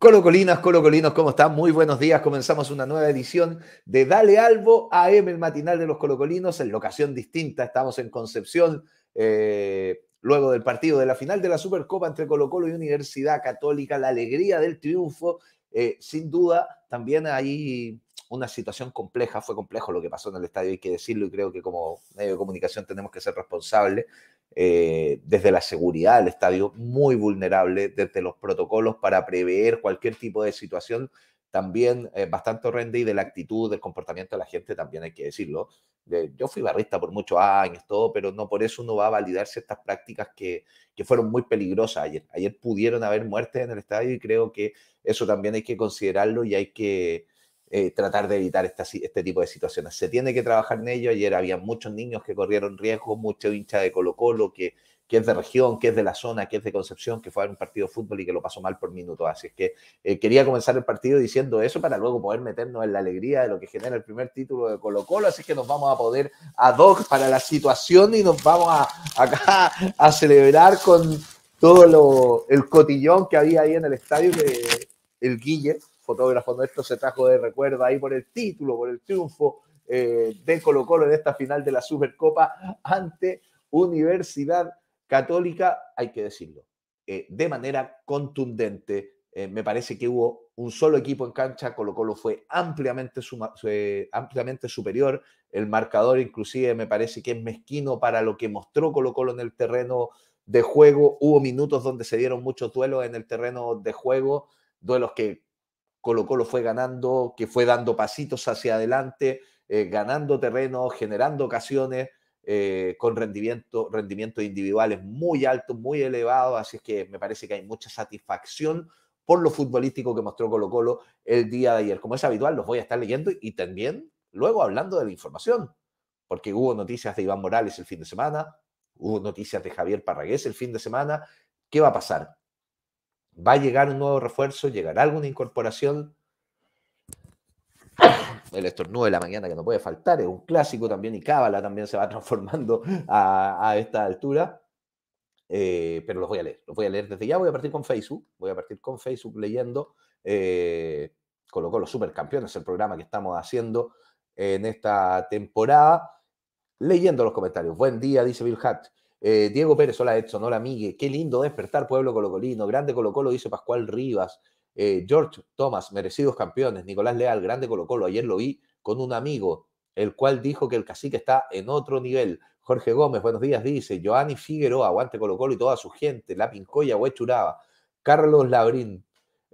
Colo colocolinos, Colo ¿cómo están? Muy buenos días. Comenzamos una nueva edición de Dale Albo AM, el matinal de los Colocolinos, en locación distinta. Estamos en Concepción, eh, luego del partido de la final de la Supercopa entre Colo Colo y Universidad Católica. La alegría del triunfo, eh, sin duda, también hay una situación compleja. Fue complejo lo que pasó en el estadio, hay que decirlo, y creo que como medio de comunicación tenemos que ser responsables. Eh, desde la seguridad del estadio, muy vulnerable, desde los protocolos para prever cualquier tipo de situación, también eh, bastante horrenda y de la actitud, del comportamiento de la gente, también hay que decirlo. yo fui barrista por muchos años, todo, pero no por eso uno va a validar ciertas prácticas que, que fueron muy peligrosas ayer. Ayer pudieron haber muertes en el estadio y creo que eso también hay que considerarlo y hay que eh, tratar de evitar este tipo de situaciones. Se tiene que trabajar en ello. Ayer había muchos niños que corrieron riesgo, mucho hincha de Colo Colo, que, que es de región, que es de la zona, que es de Concepción, que fue a un partido de fútbol y que lo pasó mal por minutos, Así es que eh, quería comenzar el partido diciendo eso para luego poder meternos en la alegría de lo que genera el primer título de Colo Colo. Así es que nos vamos a poder ad hoc para la situación y nos vamos a, acá a celebrar con todo lo, el cotillón que había ahí en el estadio, de el Guille fotógrafo nuestro se trajo de recuerdo ahí por el título, por el triunfo eh, de Colo Colo en esta final de la Supercopa ante Universidad Católica, hay que decirlo, eh, de manera contundente. Eh, me parece que hubo un solo equipo en cancha, Colo Colo fue ampliamente, ampliamente superior, el marcador inclusive me parece que es mezquino para lo que mostró Colo Colo en el terreno de juego, hubo minutos donde se dieron muchos duelos en el terreno de juego, duelos que Colo Colo fue ganando, que fue dando pasitos hacia adelante, eh, ganando terreno, generando ocasiones, eh, con rendimiento, rendimientos individuales muy altos, muy elevados, así es que me parece que hay mucha satisfacción por lo futbolístico que mostró Colo Colo el día de ayer. Como es habitual, los voy a estar leyendo y también luego hablando de la información, porque hubo noticias de Iván Morales el fin de semana, hubo noticias de Javier Parragués el fin de semana. ¿Qué va a pasar? va a llegar un nuevo refuerzo, llegará alguna incorporación. El estornudo de la mañana que no puede faltar, es un clásico también y Cábala también se va transformando a, esta altura. Eh, pero los voy a leer, los voy a leer desde ya. Voy a partir con Facebook, voy a partir con Facebook leyendo. Eh, colocó los supercampeones, el programa que estamos haciendo en esta temporada. Leyendo los comentarios. Buen día, dice Bill Hat. Eh, Diego Pérez, hola Edson, hola Migue. Qué lindo despertar, pueblo colocolino. Grande Colocolo, dice Pascual Rivas. Eh, George Thomas, merecidos campeones. Nicolás Leal, grande Colocolo, Ayer lo vi con un amigo, el cual dijo que el cacique está en otro nivel. Jorge Gómez, buenos días, dice. Joani Figueroa, aguante Colocolo y toda su gente. La Pincoya, Huechuraba. Carlos Labrín,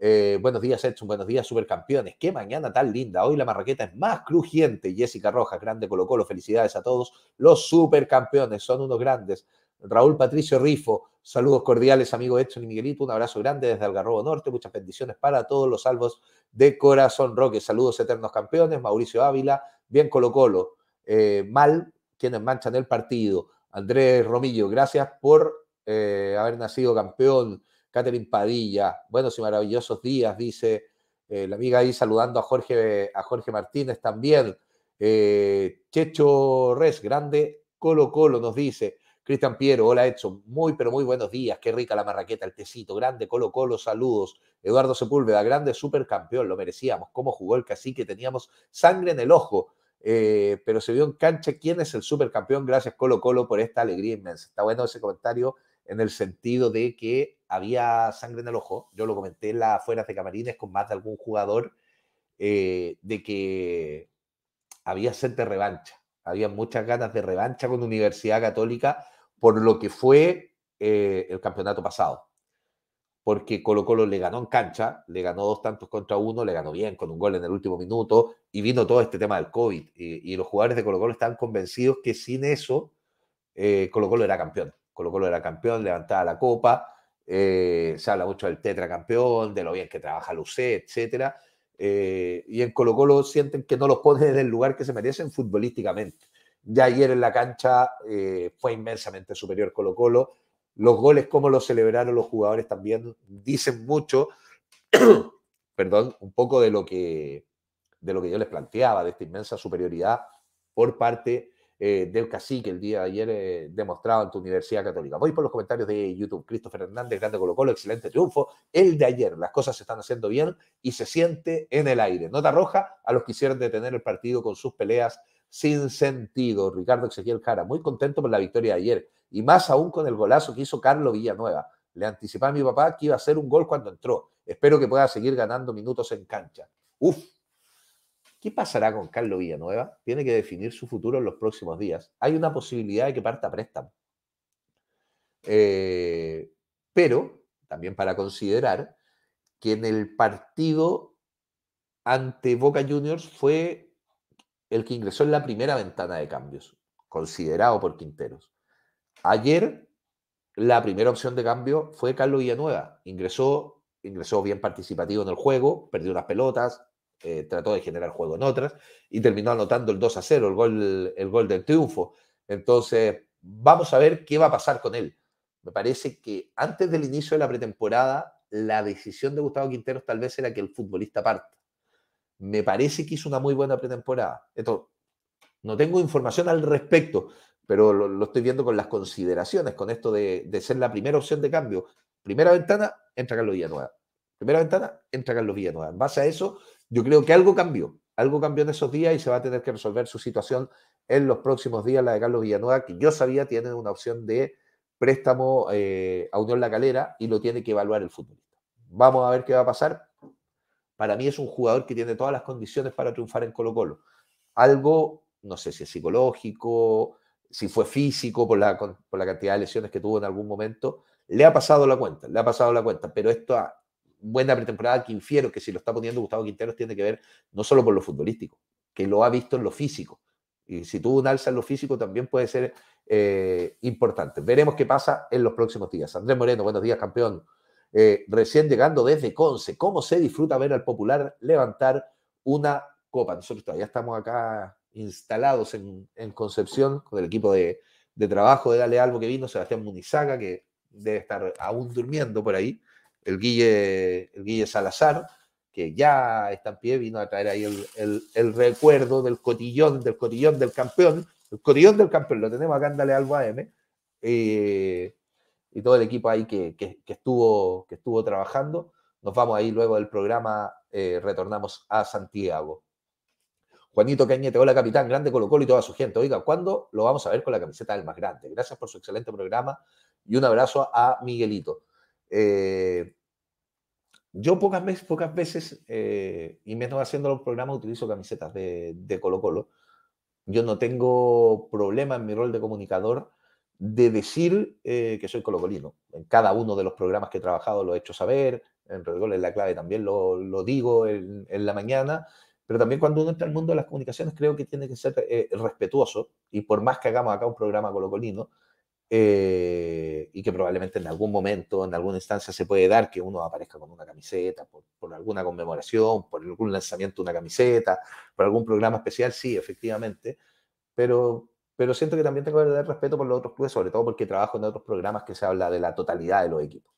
eh, buenos días, Edson. Buenos días, supercampeones. Qué mañana tan linda. Hoy la marraqueta es más crujiente. Jessica Rojas, grande Colo Colo. Felicidades a todos. Los supercampeones son unos grandes. Raúl Patricio Rifo, saludos cordiales, amigo Edson y Miguelito. Un abrazo grande desde Algarrobo Norte. Muchas bendiciones para todos los salvos de Corazón Roque. Saludos eternos campeones. Mauricio Ávila, bien Colo Colo. Eh, mal, quienes manchan el partido. Andrés Romillo, gracias por eh, haber nacido campeón. Catherine Padilla, buenos y maravillosos días, dice eh, la amiga ahí saludando a Jorge, a Jorge Martínez también. Eh, Checho Res, grande Colo Colo, nos dice. Cristian Piero, hola hecho muy pero muy buenos días, qué rica la marraqueta, el tecito, grande Colo Colo, saludos. Eduardo Sepúlveda, grande supercampeón, lo merecíamos, cómo jugó el cacique, teníamos sangre en el ojo, eh, pero se vio en cancha quién es el supercampeón, gracias Colo Colo por esta alegría inmensa. Está bueno ese comentario en el sentido de que había sangre en el ojo. Yo lo comenté en las afueras de camarines con más de algún jugador eh, de que había sed de revancha. Había muchas ganas de revancha con Universidad Católica por lo que fue eh, el campeonato pasado. Porque Colo Colo le ganó en cancha, le ganó dos tantos contra uno, le ganó bien con un gol en el último minuto y vino todo este tema del COVID. Y, los jugadores de Colo Colo están convencidos que sin eso eh, Colo Colo era campeón. Colo Colo era campeón, levantaba la copa eh, se habla mucho del tetracampeón, de lo bien que trabaja Lucé, etc. Eh, y en Colo Colo sienten que no los ponen en el lugar que se merecen futbolísticamente. Ya ayer en la cancha eh, fue inmensamente superior Colo Colo. Los goles, como los celebraron los jugadores también, dicen mucho, perdón, un poco de lo, que, de lo que yo les planteaba, de esta inmensa superioridad por parte de eh, del cacique el día de ayer eh, demostrado en tu Universidad Católica. Voy por los comentarios de YouTube. Cristo Fernández grande Colo Colo, excelente triunfo. El de ayer, las cosas se están haciendo bien y se siente en el aire. Nota roja a los que quisieron detener el partido con sus peleas sin sentido. Ricardo Ezequiel Jara, muy contento por la victoria de ayer y más aún con el golazo que hizo Carlos Villanueva. Le anticipaba a mi papá que iba a hacer un gol cuando entró. Espero que pueda seguir ganando minutos en cancha. Uf, ¿Qué pasará con Carlos Villanueva? Tiene que definir su futuro en los próximos días. Hay una posibilidad de que parta préstamo. Eh, pero también para considerar que en el partido ante Boca Juniors fue el que ingresó en la primera ventana de cambios, considerado por Quinteros. Ayer la primera opción de cambio fue Carlos Villanueva. Ingresó, ingresó bien participativo en el juego, perdió unas pelotas, eh, trató de generar juego en otras y terminó anotando el 2 a 0, el gol, el gol del triunfo. Entonces, vamos a ver qué va a pasar con él. Me parece que antes del inicio de la pretemporada, la decisión de Gustavo Quinteros tal vez era que el futbolista parta. Me parece que hizo una muy buena pretemporada. esto no tengo información al respecto, pero lo, estoy viendo con las consideraciones, con esto de, de, ser la primera opción de cambio. Primera ventana, entra Carlos Villanueva. Primera ventana, entra Carlos Villanueva. En base a eso, yo creo que algo cambió, algo cambió en esos días y se va a tener que resolver su situación en los próximos días, la de Carlos Villanueva, que yo sabía tiene una opción de préstamo eh, a Unión La Calera y lo tiene que evaluar el futbolista. Vamos a ver qué va a pasar. Para mí es un jugador que tiene todas las condiciones para triunfar en Colo Colo. Algo, no sé si es psicológico, si fue físico por la, cantidad de lesiones que tuvo en algún momento, le ha pasado la cuenta, le ha pasado la cuenta, pero ha buena pretemporada que infiero que si lo está poniendo Gustavo Quinteros tiene que ver no solo por lo futbolístico, que lo ha visto en lo físico. Y si tuvo un alza en lo físico también puede ser eh, importante. Veremos qué pasa en los próximos días. Andrés Moreno, buenos días, campeón. Eh, recién llegando desde Conce, ¿cómo se disfruta ver al popular levantar una copa? Nosotros todavía estamos acá instalados en, Concepción con el equipo de, de trabajo de Dale Albo que vino, Sebastián Munizaga, que debe estar aún durmiendo por ahí el Guille, Salazar, que ya está en pie, vino a traer ahí el, recuerdo del cotillón, del cotillón del campeón, el cotillón del campeón, lo tenemos acá en Dale Alba M. Eh, y todo el equipo ahí que, estuvo, trabajando. Nos vamos ahí luego del programa, eh, retornamos a Santiago. Juanito Cañete, hola capitán, grande Colo Colo y toda su gente. Oiga, ¿cuándo lo vamos a ver con la camiseta del más grande? Gracias por su excelente programa y un abrazo a Miguelito. Eh, yo pocas veces, pocas veces eh, y menos haciendo los programas, utilizo camisetas de, Colo Colo. Yo no tengo problema en mi rol de comunicador de decir eh, que soy colocolino. En cada uno de los programas que he trabajado lo he hecho saber, en Red Gol es la clave también lo, digo en, la mañana, pero también cuando uno entra al mundo de las comunicaciones creo que tiene que ser respetuoso y por más que hagamos acá un programa colocolino, eh, y que probablemente en algún momento, en alguna instancia se puede dar que uno aparezca con una camiseta, por, alguna conmemoración, por algún lanzamiento de una camiseta, por algún programa especial, sí, efectivamente, pero, pero siento que también tengo que dar respeto por los otros clubes, sobre todo porque trabajo en otros programas que se habla de la totalidad de los equipos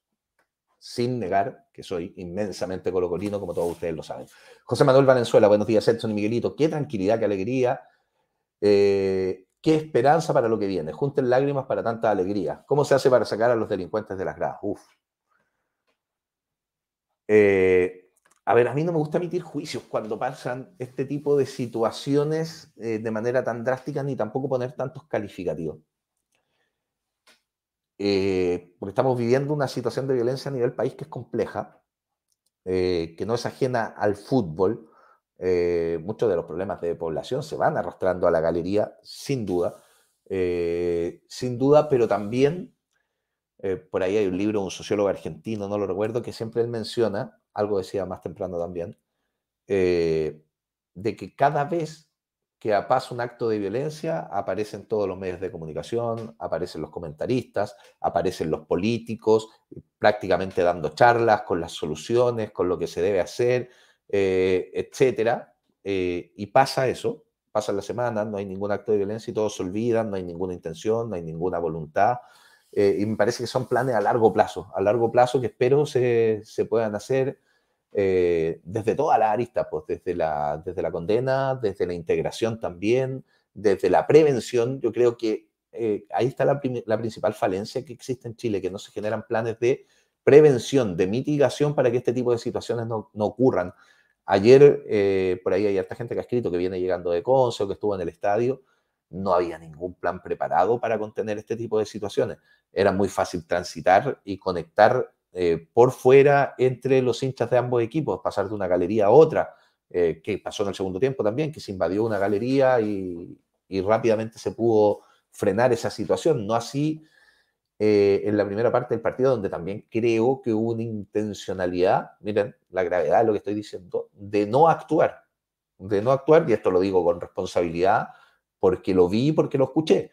sin negar que soy inmensamente colocolino, como todos ustedes lo saben. José Manuel Valenzuela, buenos días, Edson y Miguelito. Qué tranquilidad, qué alegría. Eh, Qué esperanza para lo que viene. Junten lágrimas para tanta alegría. ¿Cómo se hace para sacar a los delincuentes de las gradas? Uf. Eh, a ver, a mí no me gusta emitir juicios cuando pasan este tipo de situaciones eh, de manera tan drástica ni tampoco poner tantos calificativos. Eh, porque estamos viviendo una situación de violencia a nivel país que es compleja, que no es ajena al fútbol eh, muchos de los problemas de población se van arrastrando a la galería, sin duda, eh, sin duda, pero también, eh, por ahí hay un libro, un sociólogo argentino, no lo recuerdo, que siempre él menciona, algo decía más temprano también, de que cada vez que pasa un acto de violencia, aparecen todos los medios de comunicación, aparecen los comentaristas, aparecen los políticos, prácticamente dando charlas con las soluciones, con lo que se debe hacer, eh, etcétera. Eh, y pasa eso, pasa la semana, no hay ningún acto de violencia y todos se olvidan, no hay ninguna intención, no hay ninguna voluntad. Eh, y me parece que son planes a largo plazo, a largo plazo que espero se, se puedan hacer desde toda la arista pues desde la, desde la condena, desde la integración también, desde la prevención. Yo creo que ahí está la, la principal falencia que existe en Chile, que no se generan planes de prevención, de mitigación para que este tipo de situaciones no, no ocurran. Ayer, eh, por ahí hay harta gente que ha escrito que viene llegando de Conce o que estuvo en el estadio. No había ningún plan preparado para contener este tipo de situaciones. Era muy fácil transitar y conectar eh, por fuera entre los hinchas de ambos equipos, pasar de una galería a otra, eh, que pasó en el segundo tiempo también, que se invadió una galería y, y rápidamente se pudo frenar esa situación. No así eh, en la primera parte del partido, donde también creo que hubo una intencionalidad, miren la gravedad de lo que estoy diciendo, de no actuar, de no actuar, y esto lo digo con responsabilidad, porque lo vi, porque lo escuché.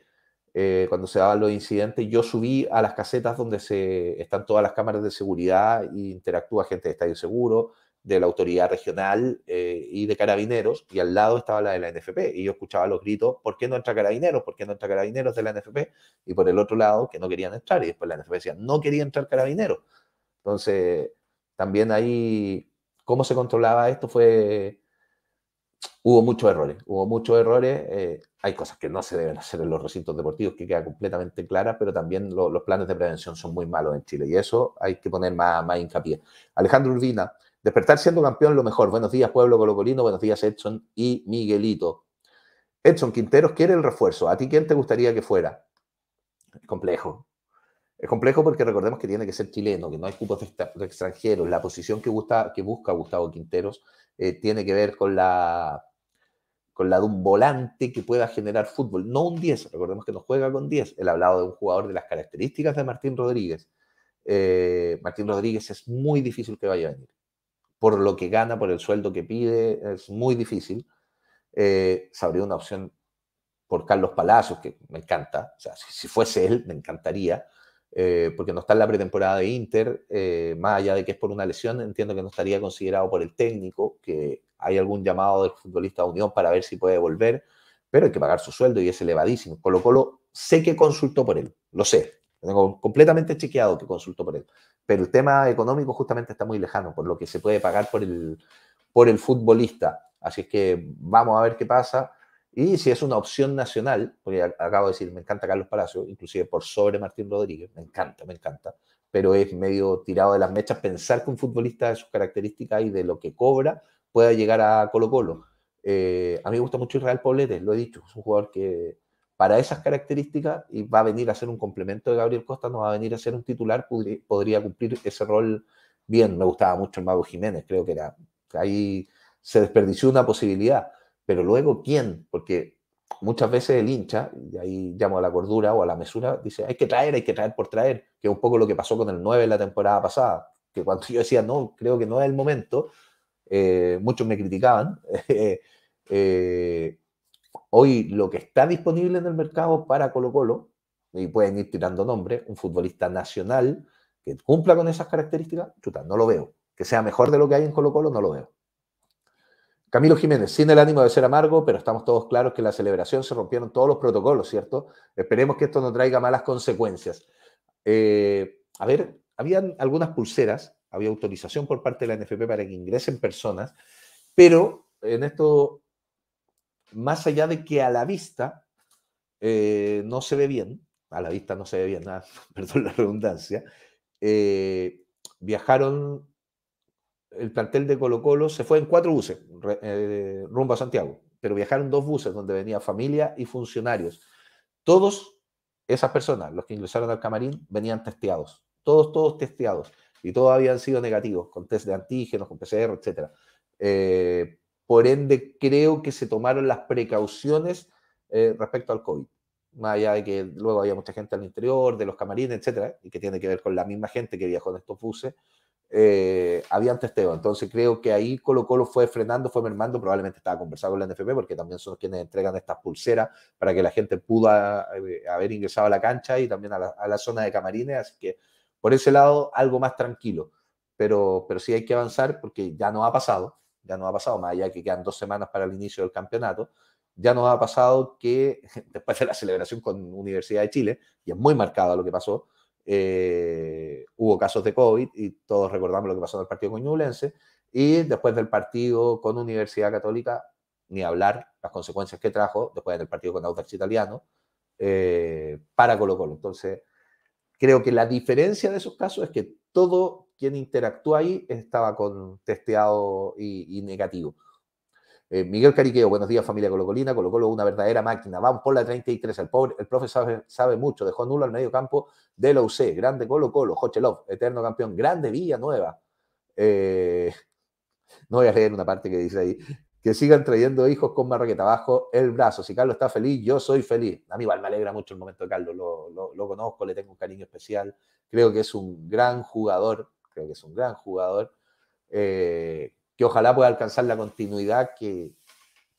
Eh, cuando se daban los incidentes, yo subí a las casetas donde se, están todas las cámaras de seguridad e interactúa gente de Estadio Seguro, de la autoridad regional eh, y de carabineros, y al lado estaba la de la NFP, y yo escuchaba los gritos, ¿por qué no entra carabineros? ¿Por qué no entra carabineros de la NFP? Y por el otro lado, que no querían entrar, y después la NFP decía, no quería entrar carabineros. Entonces, también ahí, ¿cómo se controlaba esto? Fue, hubo muchos errores, hubo muchos errores, eh, hay cosas que no se deben hacer en los recintos deportivos, que queda completamente clara, pero también los planes de prevención son muy malos en Chile, y eso hay que poner más, más hincapié. Alejandro Urbina, Despertar siendo campeón lo mejor. Buenos días, pueblo colocolino. Buenos días, Edson y Miguelito. Edson Quinteros quiere el refuerzo. ¿A ti quién te gustaría que fuera? Es complejo. Es complejo porque recordemos que tiene que ser chileno, que no hay cupos de extranjeros. La posición que, busca Gustavo Quinteros eh, tiene que ver con la, con la de un volante que pueda generar fútbol. No un 10, recordemos que no juega con 10. Él hablado de un jugador de las características de Martín Rodríguez. Eh, Martín Rodríguez es muy difícil que vaya a venir por lo que gana, por el sueldo que pide, es muy difícil. Eh, se abrió una opción por Carlos Palacios, que me encanta, o sea, si, fuese él, me encantaría, eh, porque no está en la pretemporada de Inter, eh, más allá de que es por una lesión, entiendo que no estaría considerado por el técnico, que hay algún llamado del futbolista a Unión para ver si puede volver, pero hay que pagar su sueldo y es elevadísimo. Colo Colo sé que consultó por él, lo sé, tengo completamente chequeado que consulto por él. Pero el tema económico justamente está muy lejano por lo que se puede pagar por el, por el futbolista. Así es que vamos a ver qué pasa. Y si es una opción nacional, porque acabo de decir, me encanta Carlos Palacio, inclusive por sobre Martín Rodríguez, me encanta, me encanta, pero es medio tirado de las mechas pensar que un futbolista de sus características y de lo que cobra pueda llegar a Colo Colo. Eh, a mí me gusta mucho Israel Poblete, lo he dicho, es un jugador que para esas características y va a venir a ser un complemento de Gabriel Costa, no va a venir a ser un titular, podría cumplir ese rol bien. Me gustaba mucho el Mago Jiménez, creo que era. Ahí se desperdició una posibilidad, pero luego, ¿quién? Porque muchas veces el hincha, y ahí llamo a la cordura o a la mesura, dice, hay que traer, hay que traer por traer, que es un poco lo que pasó con el 9 la temporada pasada, que cuando yo decía, no, creo que no es el momento, eh, muchos me criticaban, eh, eh, Hoy lo que está disponible en el mercado para Colo Colo, y pueden ir tirando nombre, un futbolista nacional que cumpla con esas características, chuta, no lo veo. Que sea mejor de lo que hay en Colo Colo, no lo veo. Camilo Jiménez, sin el ánimo de ser amargo, pero estamos todos claros que en la celebración se rompieron todos los protocolos, ¿cierto? Esperemos que esto no traiga malas consecuencias. Eh, a ver, habían algunas pulseras, había autorización por parte de la NFP para que ingresen personas, pero en esto más allá de que a la vista eh, no se ve bien, a la vista no se ve bien, perdón la redundancia, eh, viajaron, el plantel de Colo Colo se fue en cuatro buses eh, rumbo a Santiago, pero viajaron dos buses donde venía familia y funcionarios. Todos esas personas, los que ingresaron al camarín, venían testeados, todos, todos testeados, y todos habían sido negativos, con test de antígenos, con PCR, etc. Por ende, creo que se tomaron las precauciones eh, respecto al COVID. Más allá de que luego había mucha gente al interior, de los camarines, etcétera, y que tiene que ver con la misma gente que viajó en estos buses, eh, habían testeo. Entonces creo que ahí Colo Colo fue frenando, fue mermando, probablemente estaba conversando con la NFP porque también son quienes entregan estas pulseras para que la gente pueda eh, haber ingresado a la cancha y también a la, a la, zona de camarines, así que por ese lado algo más tranquilo, pero, pero sí hay que avanzar porque ya no ha pasado, ya no ha pasado, más allá que quedan dos semanas para el inicio del campeonato, ya nos ha pasado que después de la celebración con Universidad de Chile, y es muy marcado lo que pasó, eh, hubo casos de COVID y todos recordamos lo que pasó en el partido con Ñublense, y después del partido con Universidad Católica, ni hablar las consecuencias que trajo después del partido con Audax Italiano eh, para Colo Colo. Entonces, creo que la diferencia de esos casos es que todo quien interactúa ahí estaba con testeado y, negativo. Eh, Miguel Cariqueo, buenos días familia Colocolina, Colocolo Colo una verdadera máquina, vamos por la 33, el pobre, el profe sabe, mucho, dejó nulo al medio campo de la UC, grande Colocolo, Colo, Jochelov, eterno campeón, grande Villa Nueva. Eh, no voy a leer una parte que dice ahí, que sigan trayendo hijos con marraqueta abajo el brazo. Si Carlos está feliz, yo soy feliz. A mí igual me alegra mucho el momento de Carlos, lo, lo, conozco, le tengo un cariño especial. Creo que es un gran jugador creo que es un gran jugador, eh, que ojalá pueda alcanzar la continuidad que,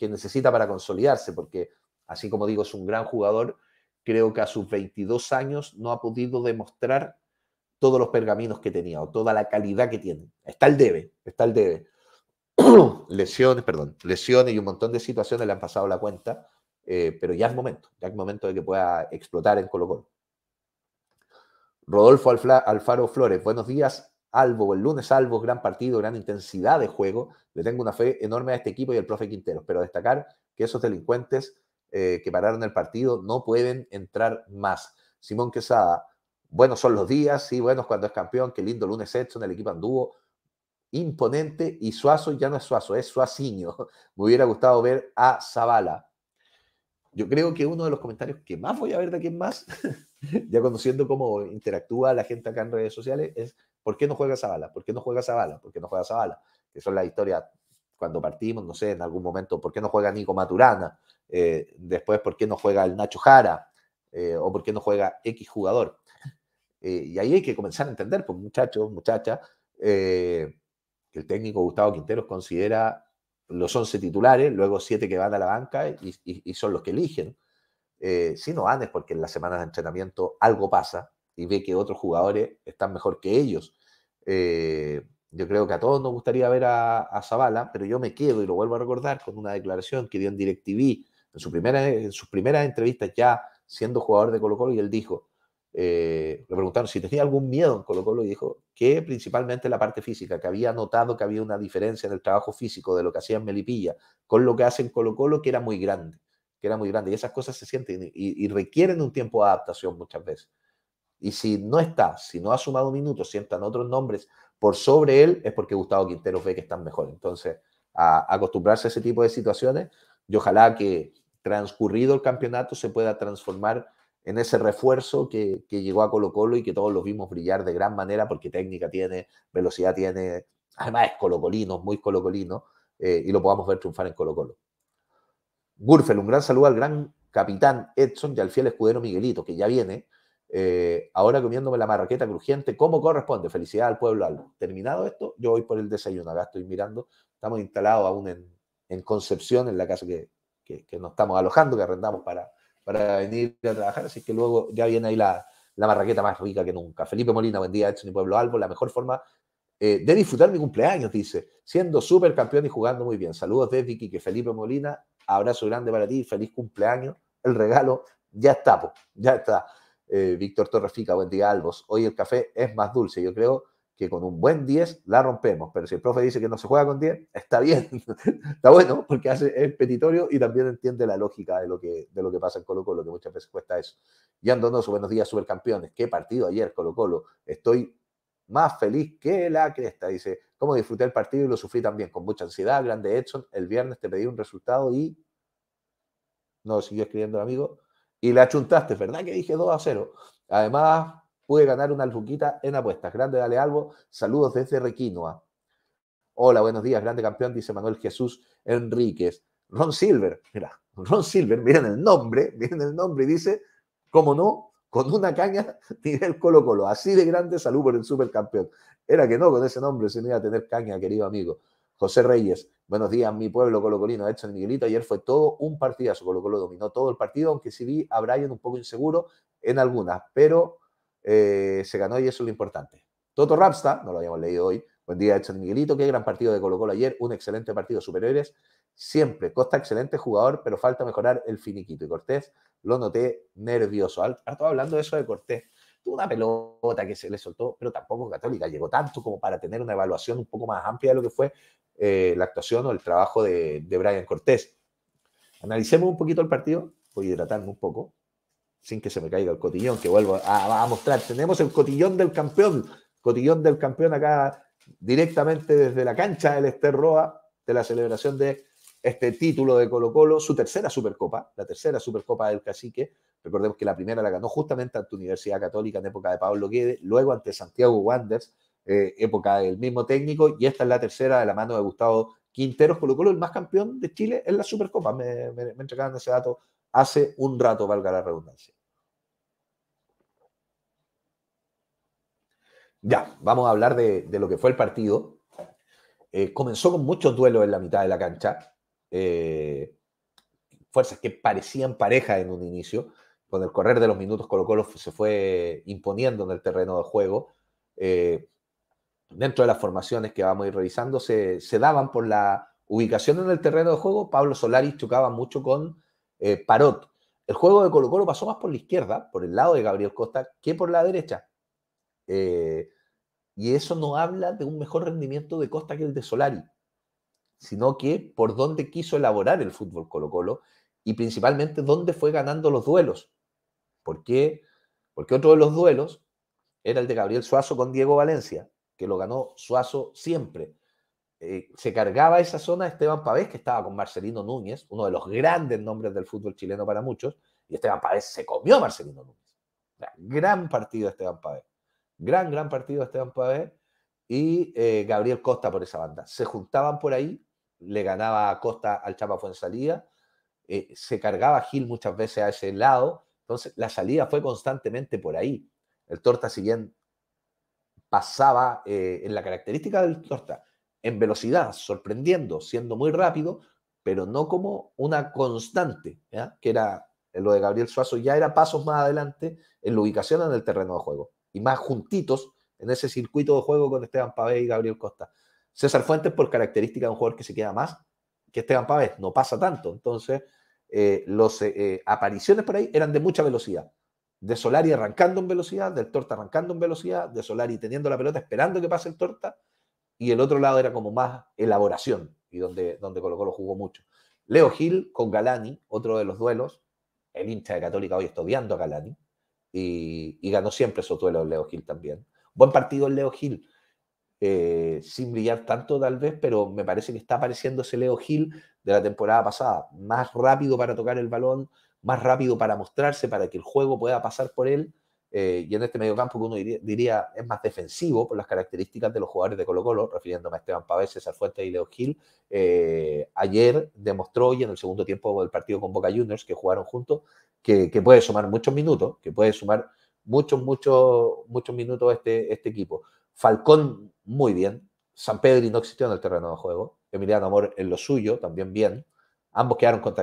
necesita para consolidarse, porque así como digo, es un gran jugador, creo que a sus 22 años no ha podido demostrar todos los pergaminos que tenía o toda la calidad que tiene. Está el debe, está el debe. lesiones, perdón, lesiones y un montón de situaciones le han pasado la cuenta, eh, pero ya es momento, ya es momento de que pueda explotar en Colo Colo. Rodolfo Alfaro Flores, buenos días. Albo, el lunes Albo, gran partido, gran intensidad de juego. Le tengo una fe enorme a este equipo y al profe Quintero, pero destacar que esos delincuentes eh, que pararon el partido no pueden entrar más. Simón Quesada, buenos son los días, sí, buenos cuando es campeón, qué lindo lunes en el equipo anduvo imponente y Suazo ya no es Suazo, es Suaciño. Me hubiera gustado ver a Zavala. Yo creo que uno de los comentarios que más voy a ver de aquí más, ya conociendo cómo interactúa la gente acá en redes sociales, es ¿Por qué no juega Zabala? ¿Por qué no juega Zabala? ¿Por qué no juega Zabala? Eso es la historia cuando partimos, no sé, en algún momento, ¿por qué no juega Nico Maturana? Eh, después, ¿por qué no juega el Nacho Jara? Eh, ¿O por qué no juega X jugador? Eh, y ahí hay que comenzar a entender, pues muchachos, muchachas, que el técnico Gustavo Quinteros considera los 11 titulares, luego 7 que van a la banca y, y son los que eligen. si no van es porque en las semanas de entrenamiento algo pasa, y ve que otros jugadores están mejor que ellos. Eh, yo creo que a todos nos gustaría ver a, a, Zavala, pero yo me quedo y lo vuelvo a recordar con una declaración que dio en DirecTV en, su primera, en sus primeras entrevistas ya siendo jugador de Colo Colo y él dijo, eh, le preguntaron si tenía algún miedo en Colo Colo y dijo que principalmente la parte física, que había notado que había una diferencia en el trabajo físico de lo que hacía en Melipilla con lo que hace en Colo Colo que era muy grande, que era muy grande y esas cosas se sienten y requieren un tiempo de adaptación muchas veces. Y si no está, si no ha sumado minutos, sientan otros nombres por sobre él, es porque Gustavo Quintero ve que están mejor. Entonces, acostumbrarse a ese tipo de situaciones y ojalá que transcurrido el campeonato se pueda transformar en ese refuerzo que, llegó a Colo Colo y que todos los vimos brillar de gran manera porque técnica tiene, velocidad tiene, además es colocolino, muy colocolino, colino eh, y lo podamos ver triunfar en Colo Colo. Gurfel, un gran saludo al gran capitán Edson y al fiel escudero Miguelito, que ya viene, eh, ahora comiéndome la marraqueta crujiente, como corresponde. Felicidad al pueblo Albo, Terminado esto, yo voy por el desayuno. Acá estoy mirando. Estamos instalados aún en, Concepción, en la casa que, que, nos estamos alojando, que arrendamos para, para venir a trabajar. Así que luego ya viene ahí la, la marraqueta más rica que nunca. Felipe Molina, buen día, hecho y pueblo Albo, La mejor forma eh, de disfrutar mi cumpleaños, dice, siendo súper campeón y jugando muy bien. Saludos desde que Felipe Molina, abrazo grande para ti, feliz cumpleaños. El regalo ya está, ya está. Eh, Víctor Torrefica, buen día, Albos. Hoy el café es más dulce. Yo creo que con un buen 10 la rompemos, pero si el profe dice que no se juega con 10, está bien, está bueno, porque hace, el petitorio y también entiende la lógica de lo que, de lo que pasa en Colo Colo, que muchas veces cuesta eso. Y Andonoso, buenos días, supercampeones. Qué partido ayer, Colo Colo. Estoy más feliz que la cresta, dice. Cómo disfruté el partido y lo sufrí también, con mucha ansiedad, grande Edson. El viernes te pedí un resultado y... No, siguió escribiendo el amigo y le achuntaste, ¿verdad? Que dije 2 a 0. Además, pude ganar una alfuquita en apuestas. Grande, dale algo. Saludos desde Requinoa. Hola, buenos días, grande campeón, dice Manuel Jesús Enríquez. Ron Silver, mira, Ron Silver, miren el nombre, miren el nombre y dice, como no? Con una caña, el Colo Colo. Así de grande, salud por el supercampeón. Era que no, con ese nombre se me iba a tener caña, querido amigo. José Reyes, buenos días, mi pueblo colocolino, Hecho en Miguelito. Ayer fue todo un partidazo, Colo Colo dominó todo el partido, aunque sí vi a Brian un poco inseguro en algunas, pero eh, se ganó y eso es lo importante. Toto Rapsta, no lo habíamos leído hoy. Buen día, Hecho de Miguelito. Qué gran partido de Colo Colo ayer, un excelente partido, superiores siempre. Costa, excelente jugador, pero falta mejorar el finiquito. Y Cortés lo noté nervioso. estaba hablando de eso de Cortés. Tuvo una pelota que se le soltó, pero tampoco Católica llegó tanto como para tener una evaluación un poco más amplia de lo que fue eh, la actuación o el trabajo de, Brian Cortés. Analicemos un poquito el partido, voy a hidratarme un poco, sin que se me caiga el cotillón, que vuelvo a, mostrar. Tenemos el cotillón del campeón, cotillón del campeón acá directamente desde la cancha del Ester Roa, de la celebración de este título de Colo Colo, su tercera Supercopa, la tercera Supercopa del Cacique. Recordemos que la primera la ganó justamente ante Universidad Católica en época de Pablo Guede, luego ante Santiago Wanderers, eh, época del mismo técnico, y esta es la tercera de la mano de Gustavo Quinteros, Colo Colo, el más campeón de Chile en la Supercopa. Me, me, entregaron ese dato hace un rato, valga la redundancia. Ya, vamos a hablar de, lo que fue el partido. Eh, comenzó con muchos duelos en la mitad de la cancha. Eh, fuerzas que parecían parejas en un inicio. Con el correr de los minutos, Colo Colo se fue imponiendo en el terreno de juego dentro de las formaciones que vamos a ir revisando, se, daban por la ubicación en el terreno de juego. Pablo Solari chocaba mucho con eh, Parot. El juego de Colo Colo pasó más por la izquierda, por el lado de Gabriel Costa, que por la derecha. Eh, y eso no habla de un mejor rendimiento de Costa que el de Solari, sino que por dónde quiso elaborar el fútbol Colo Colo y principalmente dónde fue ganando los duelos. ¿Por Porque otro de los duelos era el de Gabriel Suazo con Diego Valencia, que lo ganó Suazo siempre. Eh, se cargaba esa zona Esteban Pavés, que estaba con Marcelino Núñez, uno de los grandes nombres del fútbol chileno para muchos, y Esteban Pavés se comió a Marcelino Núñez. gran partido Esteban Pavés. Gran, gran partido Esteban Pavés y eh, Gabriel Costa por esa banda. Se juntaban por ahí, le ganaba Costa al Chapa en eh, se cargaba Gil muchas veces a ese lado, entonces la salida fue constantemente por ahí. El Torta, siguiente pasaba eh, en la característica del torta, en velocidad, sorprendiendo, siendo muy rápido, pero no como una constante, que era eh, lo de Gabriel Suazo, ya era pasos más adelante en la ubicación en el terreno de juego y más juntitos en ese circuito de juego con Esteban Pavés y Gabriel Costa. César Fuentes, por característica de un jugador que se queda más que Esteban Pavés, no pasa tanto. Entonces, eh, las apariciones por ahí eran de mucha velocidad de Solari arrancando en velocidad, del Torta arrancando en velocidad, de Solari teniendo la pelota esperando que pase el Torta, y el otro lado era como más elaboración, y donde, donde colocó jugó mucho. Leo Gil con Galani, otro de los duelos, el hincha de Católica hoy estudiando a Galani, y, ganó siempre esos duelos Leo Gil también. Buen partido el Leo Gil, eh, sin brillar tanto tal vez, pero me parece que está apareciendo ese Leo Gil de la temporada pasada, más rápido para tocar el balón, más rápido para mostrarse, para que el juego pueda pasar por él. Eh, y en este mediocampo que uno diría, es más defensivo por las características de los jugadores de Colo Colo, refiriéndome a Esteban Pavés, César Fuente y Leo Gil, eh, ayer demostró y en el segundo tiempo del partido con Boca Juniors, que jugaron juntos, que, puede sumar muchos minutos, que puede sumar muchos, muchos, muchos minutos este, este equipo. Falcón, muy bien. San Pedro no existió en el terreno de juego. Emiliano Amor en lo suyo, también bien. Ambos quedaron con,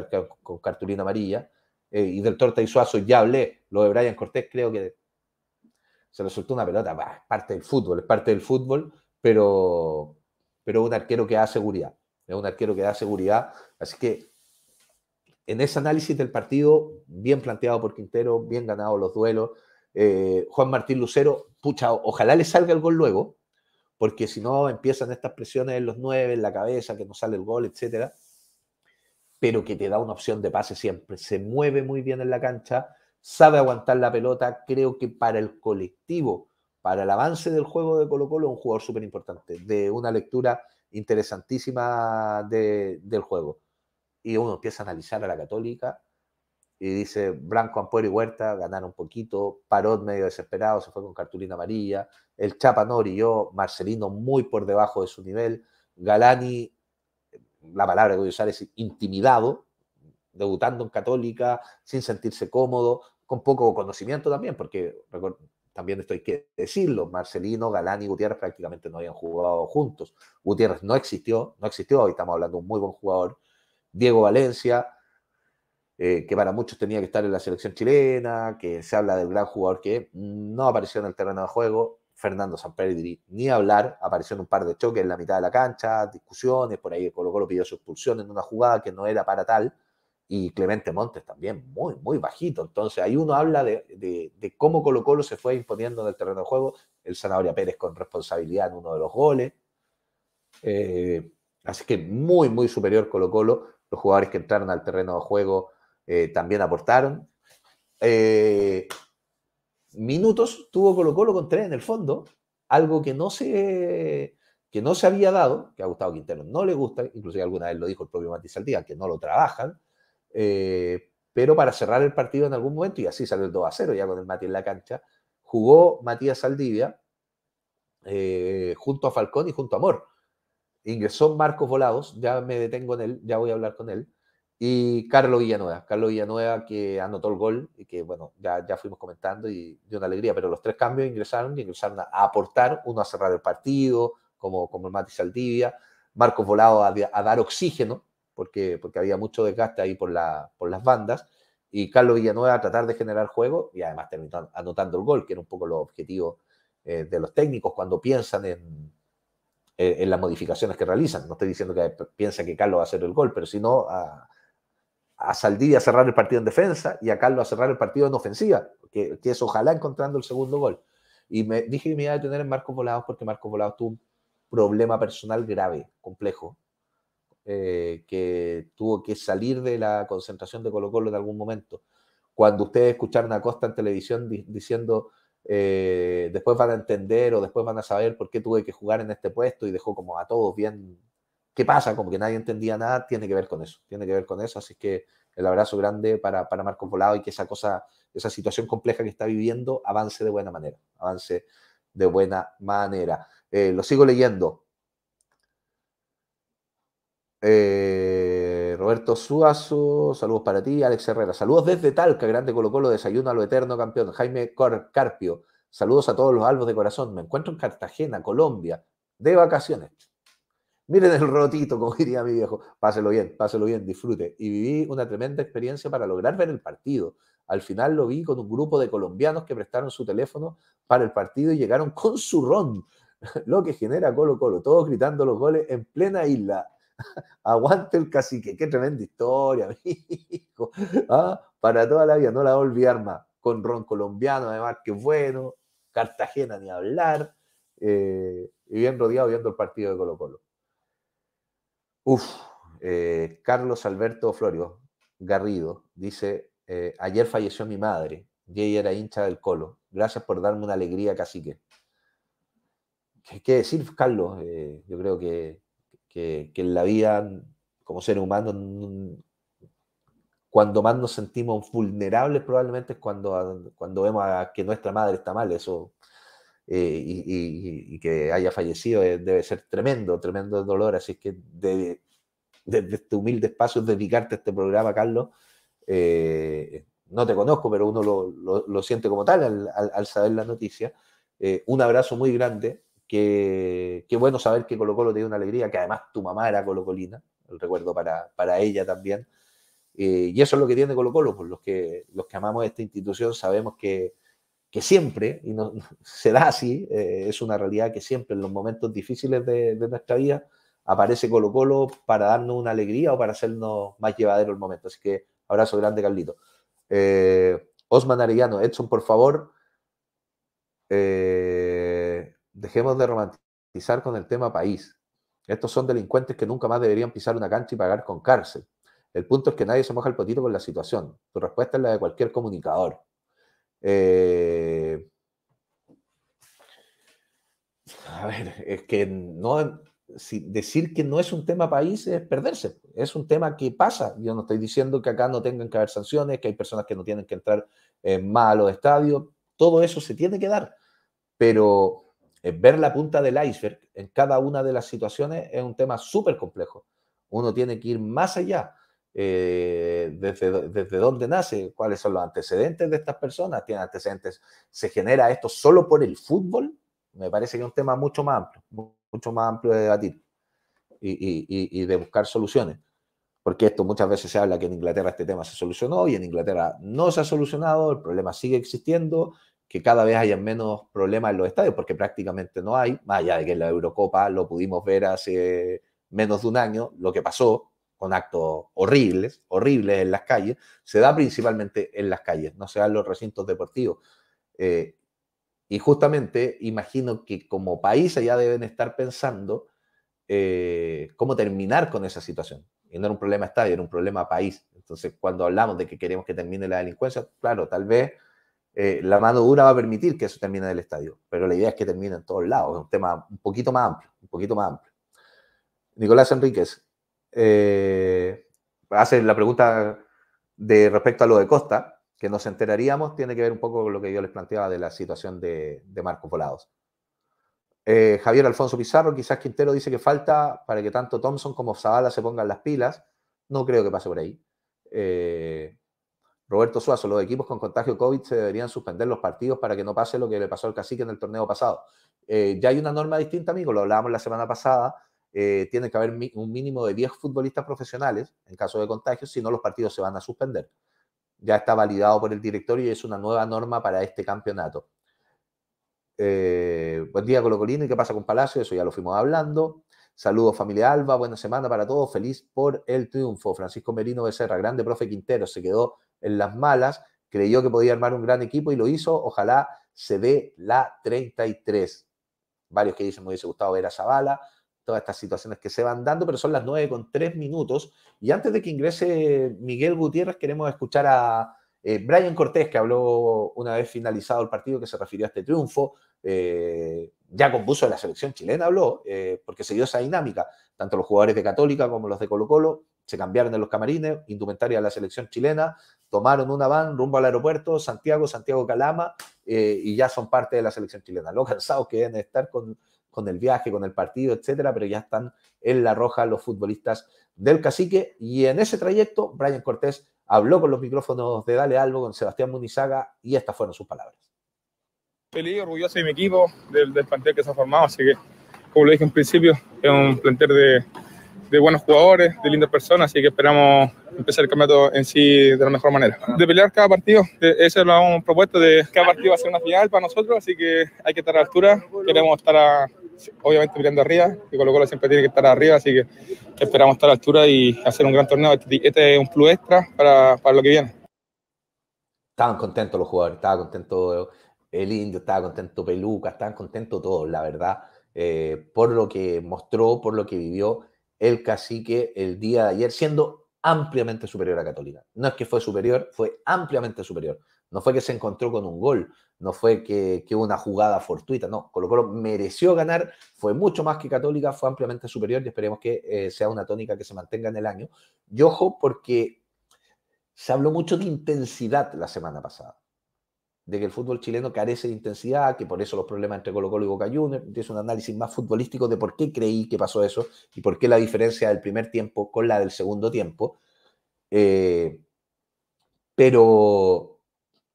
con cartulina amarilla. Eh, y del Torta y Suazo ya hablé, lo de Brian Cortés creo que se le soltó una pelota, es parte del fútbol, es parte del fútbol, pero, pero un arquero que da seguridad, es un arquero que da seguridad, así que en ese análisis del partido, bien planteado por Quintero, bien ganado los duelos, eh, Juan Martín Lucero, pucha, ojalá le salga el gol luego, porque si no empiezan estas presiones en los nueve, en la cabeza, que no sale el gol, etcétera pero que te da una opción de pase siempre. Se mueve muy bien en la cancha, sabe aguantar la pelota. Creo que para el colectivo, para el avance del juego de Colo Colo, es un jugador súper importante, de una lectura interesantísima de, del juego. Y uno empieza a analizar a la católica y dice, Blanco, Ampuero y Huerta ganaron un poquito, Parot medio desesperado, se fue con cartulina amarilla, el Chapa y yo, Marcelino muy por debajo de su nivel, Galani la palabra que voy a usar es intimidado, debutando en Católica, sin sentirse cómodo, con poco conocimiento también, porque también esto hay que decirlo, Marcelino, Galán y Gutiérrez prácticamente no habían jugado juntos. Gutiérrez no existió, no existió, hoy estamos hablando de un muy buen jugador. Diego Valencia, eh, que para muchos tenía que estar en la selección chilena, que se habla del gran jugador que no apareció en el terreno de juego. Fernando Sampedri, ni hablar, apareció en un par de choques en la mitad de la cancha, discusiones, por ahí Colo Colo pidió su expulsión en una jugada que no era para tal, y Clemente Montes también, muy, muy bajito. Entonces ahí uno habla de, cómo Colo Colo se fue imponiendo en el terreno de juego, el Zanahoria Pérez con responsabilidad en uno de los goles. Eh, así que muy, muy superior Colo Colo, los jugadores que entraron al terreno de juego eh, también aportaron. Eh, minutos tuvo Colo Colo con tres en el fondo, algo que no se, que no se había dado, que a Gustavo Quintero no le gusta, inclusive alguna vez lo dijo el propio Matías Saldívar, que no lo trabajan, eh, pero para cerrar el partido en algún momento, y así salió el 2 a 0 ya con el Mati en la cancha, jugó Matías Saldivia eh, junto a Falcón y junto a Amor. Ingresó Marcos Volados, ya me detengo en él, ya voy a hablar con él y Carlos Villanueva. Carlos Villanueva que anotó el gol y que, bueno, ya, ya fuimos comentando y dio una alegría, pero los tres cambios ingresaron y ingresaron a, aportar, uno a cerrar el partido, como, como el Mati Saldivia, Marcos Volado a, dar oxígeno, porque, porque había mucho desgaste ahí por, la, por las bandas, y Carlos Villanueva a tratar de generar juego y además terminó anotando el gol, que era un poco los objetivos eh, de los técnicos cuando piensan en, en las modificaciones que realizan. No estoy diciendo que piensa que Carlos va a hacer el gol, pero si no, a Saldivia a cerrar el partido en defensa y a Carlos a cerrar el partido en ofensiva, que, es ojalá encontrando el segundo gol. Y me dije que me iba a detener en Marcos Volados porque Marcos Volados tuvo un problema personal grave, complejo, eh, que tuvo que salir de la concentración de Colo Colo en algún momento. Cuando ustedes escucharon a Costa en televisión diciendo eh, después van a entender o después van a saber por qué tuve que jugar en este puesto y dejó como a todos bien qué pasa, como que nadie entendía nada, tiene que ver con eso, tiene que ver con eso, así que el abrazo grande para, para Marcos Volado y que esa cosa, esa situación compleja que está viviendo avance de buena manera, avance de buena manera. Eh, lo sigo leyendo. Eh, Roberto Suazo, saludos para ti. Alex Herrera, saludos desde Talca, grande Colo Colo, desayuno a lo eterno campeón. Jaime Carpio, saludos a todos los albos de corazón. Me encuentro en Cartagena, Colombia, de vacaciones. Miren el rotito, como diría mi viejo. Páselo bien, páselo bien, disfrute. Y viví una tremenda experiencia para lograr ver el partido. Al final lo vi con un grupo de colombianos que prestaron su teléfono para el partido y llegaron con su ron, lo que genera Colo Colo, todos gritando los goles en plena isla. Aguante el cacique, qué tremenda historia, mi ¿Ah? Para toda la vida, no la voy a olvidar más. Con ron colombiano, además, que bueno. Cartagena, ni hablar. Eh, y bien rodeado viendo el partido de Colo Colo. Uf, eh, Carlos Alberto Florio Garrido dice, eh, ayer falleció mi madre y ella era hincha del colo. Gracias por darme una alegría, cacique. ¿Qué, qué decir, Carlos? Eh, yo creo que, que, en la vida, como ser humano, cuando más nos sentimos vulnerables probablemente es cuando, cuando vemos a que nuestra madre está mal. Eso, eh, y, que haya fallecido eh, debe ser tremendo, tremendo dolor. Así que desde de, este humilde espacio dedicarte a este programa, Carlos. Eh, no te conozco, pero uno lo, lo, siente como tal al, saber la noticia. un abrazo muy grande. Qué que bueno saber que Colo Colo te dio una alegría, que además tu mamá era colocolina, el recuerdo para, para ella también. y eso es lo que tiene Colo Colo, pues los que, los que amamos esta institución sabemos que, que siempre, y no, se da así, eh, es una realidad que siempre en los momentos difíciles de, nuestra vida aparece Colo Colo para darnos una alegría o para hacernos más llevadero el momento. Así que abrazo grande, Carlito. Eh, Osman Arellano, Edson, por favor, eh, dejemos de romantizar con el tema país. Estos son delincuentes que nunca más deberían pisar una cancha y pagar con cárcel. El punto es que nadie se moja el potito con la situación. Tu respuesta es la de cualquier comunicador. Eh, a ver, es que no, decir que no es un tema país es perderse, es un tema que pasa. Yo no estoy diciendo que acá no tengan que haber sanciones, que hay personas que no tienen que entrar en malos estadios, todo eso se tiene que dar, pero eh, ver la punta del iceberg en cada una de las situaciones es un tema súper complejo. Uno tiene que ir más allá. Eh, desde, desde, dónde nace, cuáles son los antecedentes de estas personas, tienen antecedentes, se genera esto solo por el fútbol, me parece que es un tema mucho más amplio, mucho más amplio de debatir y, y de buscar soluciones. Porque esto muchas veces se habla que en Inglaterra este tema se solucionó y en Inglaterra no se ha solucionado, el problema sigue existiendo, que cada vez hay menos problemas en los estadios, porque prácticamente no hay, más allá de que en la Eurocopa lo pudimos ver hace menos de un año, lo que pasó, con actos horribles, horribles en las calles, se da principalmente en las calles, no se da los recintos deportivos. Eh, y justamente imagino que como país allá deben estar pensando eh, cómo terminar con esa situación. Y no era un problema estadio, era un problema país. Entonces, cuando hablamos de que queremos que termine la delincuencia, claro, tal vez eh, la mano dura va a permitir que eso termine en el estadio, pero la idea es que termine en todos lados. Es un tema un poquito más amplio, un poquito más amplio. Nicolás Enríquez, eh, hace la pregunta de respecto a lo de Costa, que nos enteraríamos, tiene que ver un poco con lo que yo les planteaba de la situación de, Marcos Volados. Eh, Javier Alfonso Pizarro, quizás Quintero dice que falta para que tanto Thompson como Zavala se pongan las pilas. No creo que pase por ahí. Eh, Roberto Suazo, los equipos con contagio COVID se deberían suspender los partidos para que no pase lo que le pasó al cacique en el torneo pasado. ya hay una norma distinta, amigo, lo hablábamos la semana pasada, eh, tiene que haber un mínimo de 10 futbolistas profesionales en caso de contagio si no los partidos se van a suspender. Ya está validado por el directorio y es una nueva norma para este campeonato. Eh, buen día, Colo ¿Y qué pasa con Palacio? Eso ya lo fuimos hablando. Saludos, familia Alba. Buena semana para todos. Feliz por el triunfo. Francisco Merino Becerra, grande profe Quintero, se quedó en las malas. Creyó que podía armar un gran equipo y lo hizo. Ojalá se dé la 33. Varios que dicen me hubiese gustado ver a Zavala todas estas situaciones que se van dando, pero son las 9 con 3 minutos. Y antes de que ingrese Miguel Gutiérrez, queremos escuchar a eh, Brian Cortés, que habló una vez finalizado el partido, que se refirió a este triunfo. Eh, ya compuso de la selección chilena, habló, eh, porque se dio esa dinámica. Tanto los jugadores de Católica como los de Colo Colo se cambiaron en los camarines, indumentaria de la selección chilena, tomaron una van rumbo al aeropuerto, Santiago, Santiago Calama, y ya son parte de la selección chilena. Lo cansados que deben estar con, con el viaje, con el partido, etcétera, pero ya están en la roja los futbolistas del cacique. Y en ese trayecto, Brian Cortés habló con los micrófonos de Dale Albo, con Sebastián Munizaga, y estas fueron sus palabras. Feliz, orgulloso de mi equipo, del, del plantel que se ha formado, así que, como lo dije en principio, es un plantel de, buenos jugadores, de lindas personas, así que esperamos empezar el campeonato en sí de la mejor manera. De pelear cada partido, ese lo hemos propuesto, de cada partido va a ser una final para nosotros, así que hay que estar a la altura, queremos estar a, obviamente mirando arriba, y Colo Colo siempre tiene que estar arriba, así que esperamos estar a la altura y hacer un gran torneo. Este, este es un plus extra para, lo que viene. Estaban contentos los jugadores, estaba contento eh, el Indio, estaba contento Peluca, estaban contentos todos, la verdad, eh, por lo que mostró, por lo que vivió el cacique el día de ayer, siendo ampliamente superior a Católica. No es que fue superior, fue ampliamente superior. No fue que se encontró con un gol, no fue que, que una jugada fortuita, no. Colo Colo mereció ganar, fue mucho más que Católica, fue ampliamente superior y esperemos que eh, sea una tónica que se mantenga en el año. Y ojo, porque se habló mucho de intensidad la semana pasada, de que el fútbol chileno carece de intensidad, que por eso los problemas entre Colo Colo y Boca Juniors. Es un análisis más futbolístico de por qué creí que pasó eso y por qué la diferencia del primer tiempo con la del segundo tiempo. Eh, pero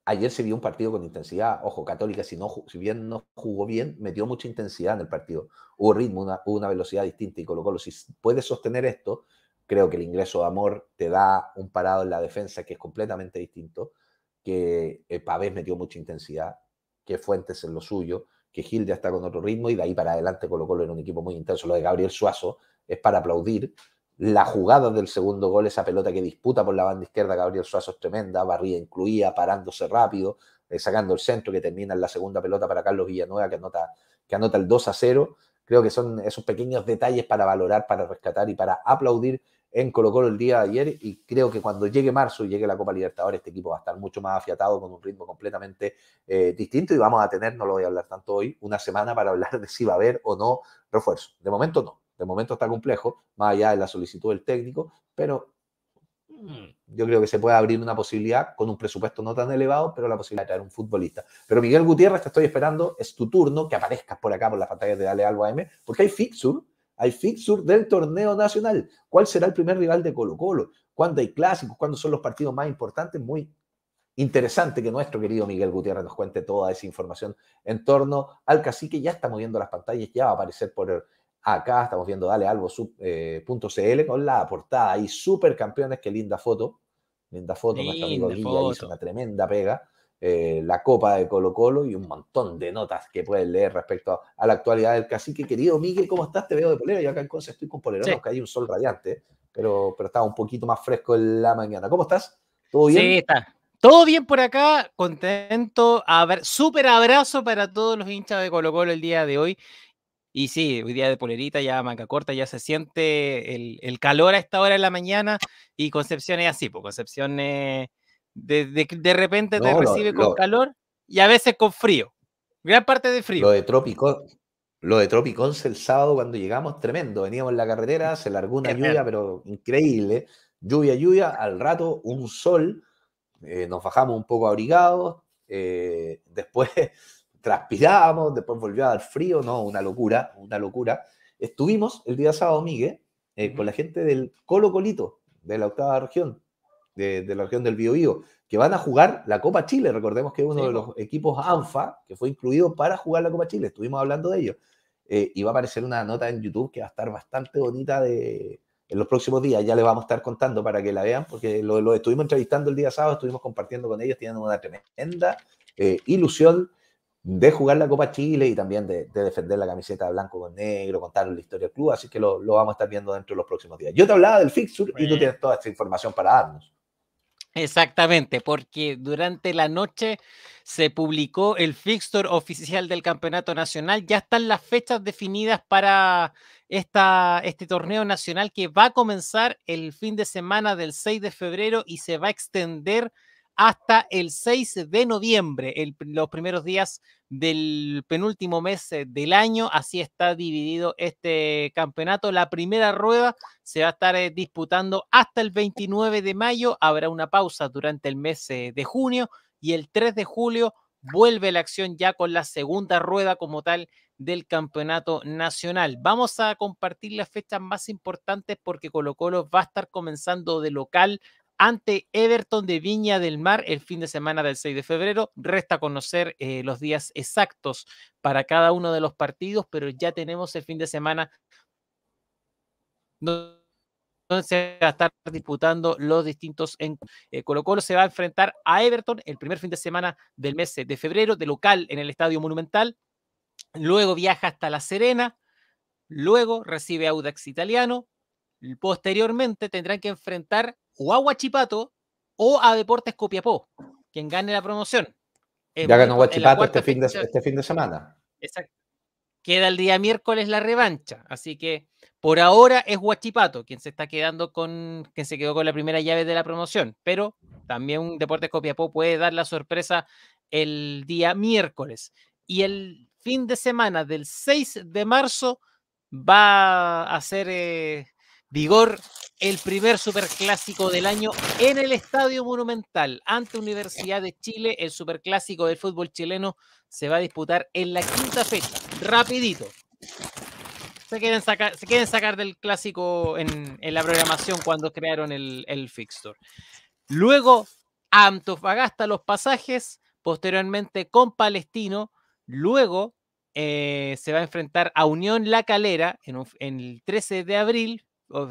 Ayer se vio un partido con intensidad. Ojo, Católica, si, no, si bien no jugó bien, metió mucha intensidad en el partido. Hubo ritmo, una, una velocidad distinta y Colo Colo, si puede sostener esto, creo que el ingreso de Amor te da un parado en la defensa que es completamente distinto, que eh, Pavés metió mucha intensidad, que Fuentes en lo suyo, que Gil está con otro ritmo y de ahí para adelante Colo Colo en un equipo muy intenso. Lo de Gabriel Suazo es para aplaudir la jugada del segundo gol, esa pelota que disputa por la banda izquierda Gabriel Suazo es tremenda, barría incluía, parándose rápido, eh, sacando el centro que termina en la segunda pelota para Carlos Villanueva que anota, que anota el 2 a 0. Creo que son esos pequeños detalles para valorar, para rescatar y para aplaudir en Colo Colo el día de ayer y creo que cuando llegue marzo y llegue la Copa Libertadores este equipo va a estar mucho más afiatado con un ritmo completamente eh, distinto y vamos a tener, no lo voy a hablar tanto hoy, una semana para hablar de si va a haber o no refuerzo. De momento no. De momento está complejo, más allá de la solicitud del técnico, pero yo creo que se puede abrir una posibilidad con un presupuesto no tan elevado, pero la posibilidad de traer un futbolista. Pero Miguel Gutiérrez, te estoy esperando, es tu turno, que aparezcas por acá por las pantallas de Dale Algo M, porque hay fixur, hay fixur del torneo nacional. ¿Cuál será el primer rival de Colo Colo? ¿Cuándo hay clásicos? ¿Cuándo son los partidos más importantes? Muy interesante que nuestro querido Miguel Gutiérrez nos cuente toda esa información en torno al cacique. Ya está moviendo las pantallas, ya va a aparecer por el Acá estamos viendo eh, punto eh, con la portada y super campeones, qué linda foto. Linda foto, una tremenda pega. Eh, la copa de Colo Colo y un montón de notas que pueden leer respecto a, la actualidad del cacique. Querido Miguel, ¿cómo estás? Te veo de polera. Yo acá en Conce estoy con polerón, que hay un sol radiante, pero, pero estaba un poquito más fresco en la mañana. ¿Cómo estás? ¿Todo bien? Sí, está. Todo bien por acá, contento. a ver Súper abrazo para todos los hinchas de Colo Colo el día de hoy. Y sí, hoy día de polerita, ya manca corta, ya se siente el, calor a esta hora de la mañana y Concepción es así, pues Concepción de, repente te recibe con calor y a veces con frío. Gran parte de frío. Lo de Trópico, lo de Tropicón, el sábado cuando llegamos, tremendo. Veníamos en la carretera, se largó una lluvia, pero increíble. Lluvia, lluvia, al rato un sol. Eh, nos bajamos un poco abrigados. Eh, después transpirábamos, después volvió a dar frío, no, una locura, una locura. Estuvimos el día sábado, Miguel, eh, con la gente del Colo Colito, de la octava región, de, la región del Biobío, que van a jugar la Copa Chile. Recordemos que es uno de los equipos ANFA que fue incluido para jugar la Copa Chile. Estuvimos hablando de ellos eh, y va a aparecer una nota en YouTube que va a estar bastante bonita de, en los próximos días. Ya les vamos a estar contando para que la vean, porque lo, estuvimos entrevistando el día sábado, estuvimos compartiendo con ellos, tienen una tremenda eh, ilusión de jugar la Copa Chile y también de, defender la camiseta blanco con negro, contar la historia del club, así que lo, vamos a estar viendo dentro de los próximos días. Yo te hablaba del fixture y tú tienes toda esta información para darnos. Exactamente, porque durante la noche se publicó el fixture oficial del campeonato nacional. Ya están las fechas definidas para esta, este torneo nacional que va a comenzar el fin de semana del 6 de febrero y se va a extender hasta el 6 de noviembre, los primeros días del penúltimo mes eh, del año. Así está dividido este campeonato. La primera rueda se va a estar eh, disputando hasta el 29 de mayo. Habrá una pausa durante el mes eh, de junio y el 3 de julio vuelve la acción ya con la segunda rueda como tal del campeonato nacional. Vamos a compartir las fechas más importantes porque Colo Colo va a estar comenzando de local ante Everton de Viña del Mar el fin de semana del 6 de febrero. Resta conocer eh, los días exactos para cada uno de los partidos, pero ya tenemos el fin de semana donde se va a estar disputando los distintos en eh, Colo Colo se va a enfrentar a Everton el primer fin de semana del mes de febrero de local en el Estadio Monumental luego viaja hasta La Serena luego recibe a Audax Italiano posteriormente tendrán que enfrentar o a Huachipato o a Deportes Copiapó, quien gane la promoción. ya ganó Huachipato este, este fin, de, semana. Queda el día miércoles la revancha, así que por ahora es Huachipato quien se está quedando con, quien se quedó con la primera llave de la promoción, pero también Deportes Copiapó puede dar la sorpresa el día miércoles. Y el fin de semana del 6 de marzo va a ser eh, Vigor, el primer superclásico del año en el Estadio Monumental ante Universidad de Chile. El superclásico del fútbol chileno se va a disputar en la quinta fecha. Rapidito. Se quieren sacar, se quieren sacar del clásico en, la programación cuando crearon el, fixture. Luego, Antofagasta los pasajes, posteriormente con Palestino, luego eh, se va a enfrentar a Unión La Calera en, el 13 de abril,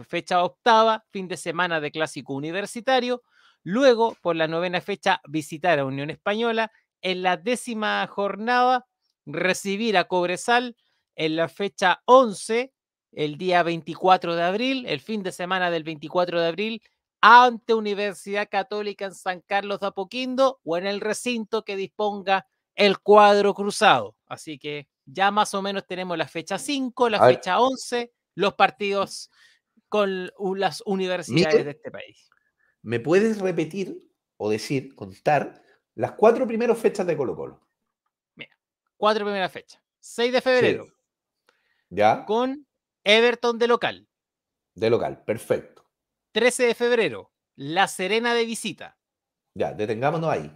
fecha octava, fin de semana de clásico universitario. Luego, por la novena fecha, visitar a Unión Española. En la décima jornada, recibir a Cobresal. En la fecha 11, el día 24 de abril, el fin de semana del 24 de abril, ante Universidad Católica en San Carlos de Apoquindo o en el recinto que disponga el cuadro cruzado. Así que ya más o menos tenemos la fecha 5, la fecha 11, los partidos con las universidades de este país. ¿Me puedes repetir o decir, contar las cuatro primeras fechas de Colo Colo? Mira, cuatro primeras fechas. 6 de febrero. ¿Ya? Con Everton de local. De local, perfecto. 13 de febrero, La Serena de visita. Ya, detengámonos ahí.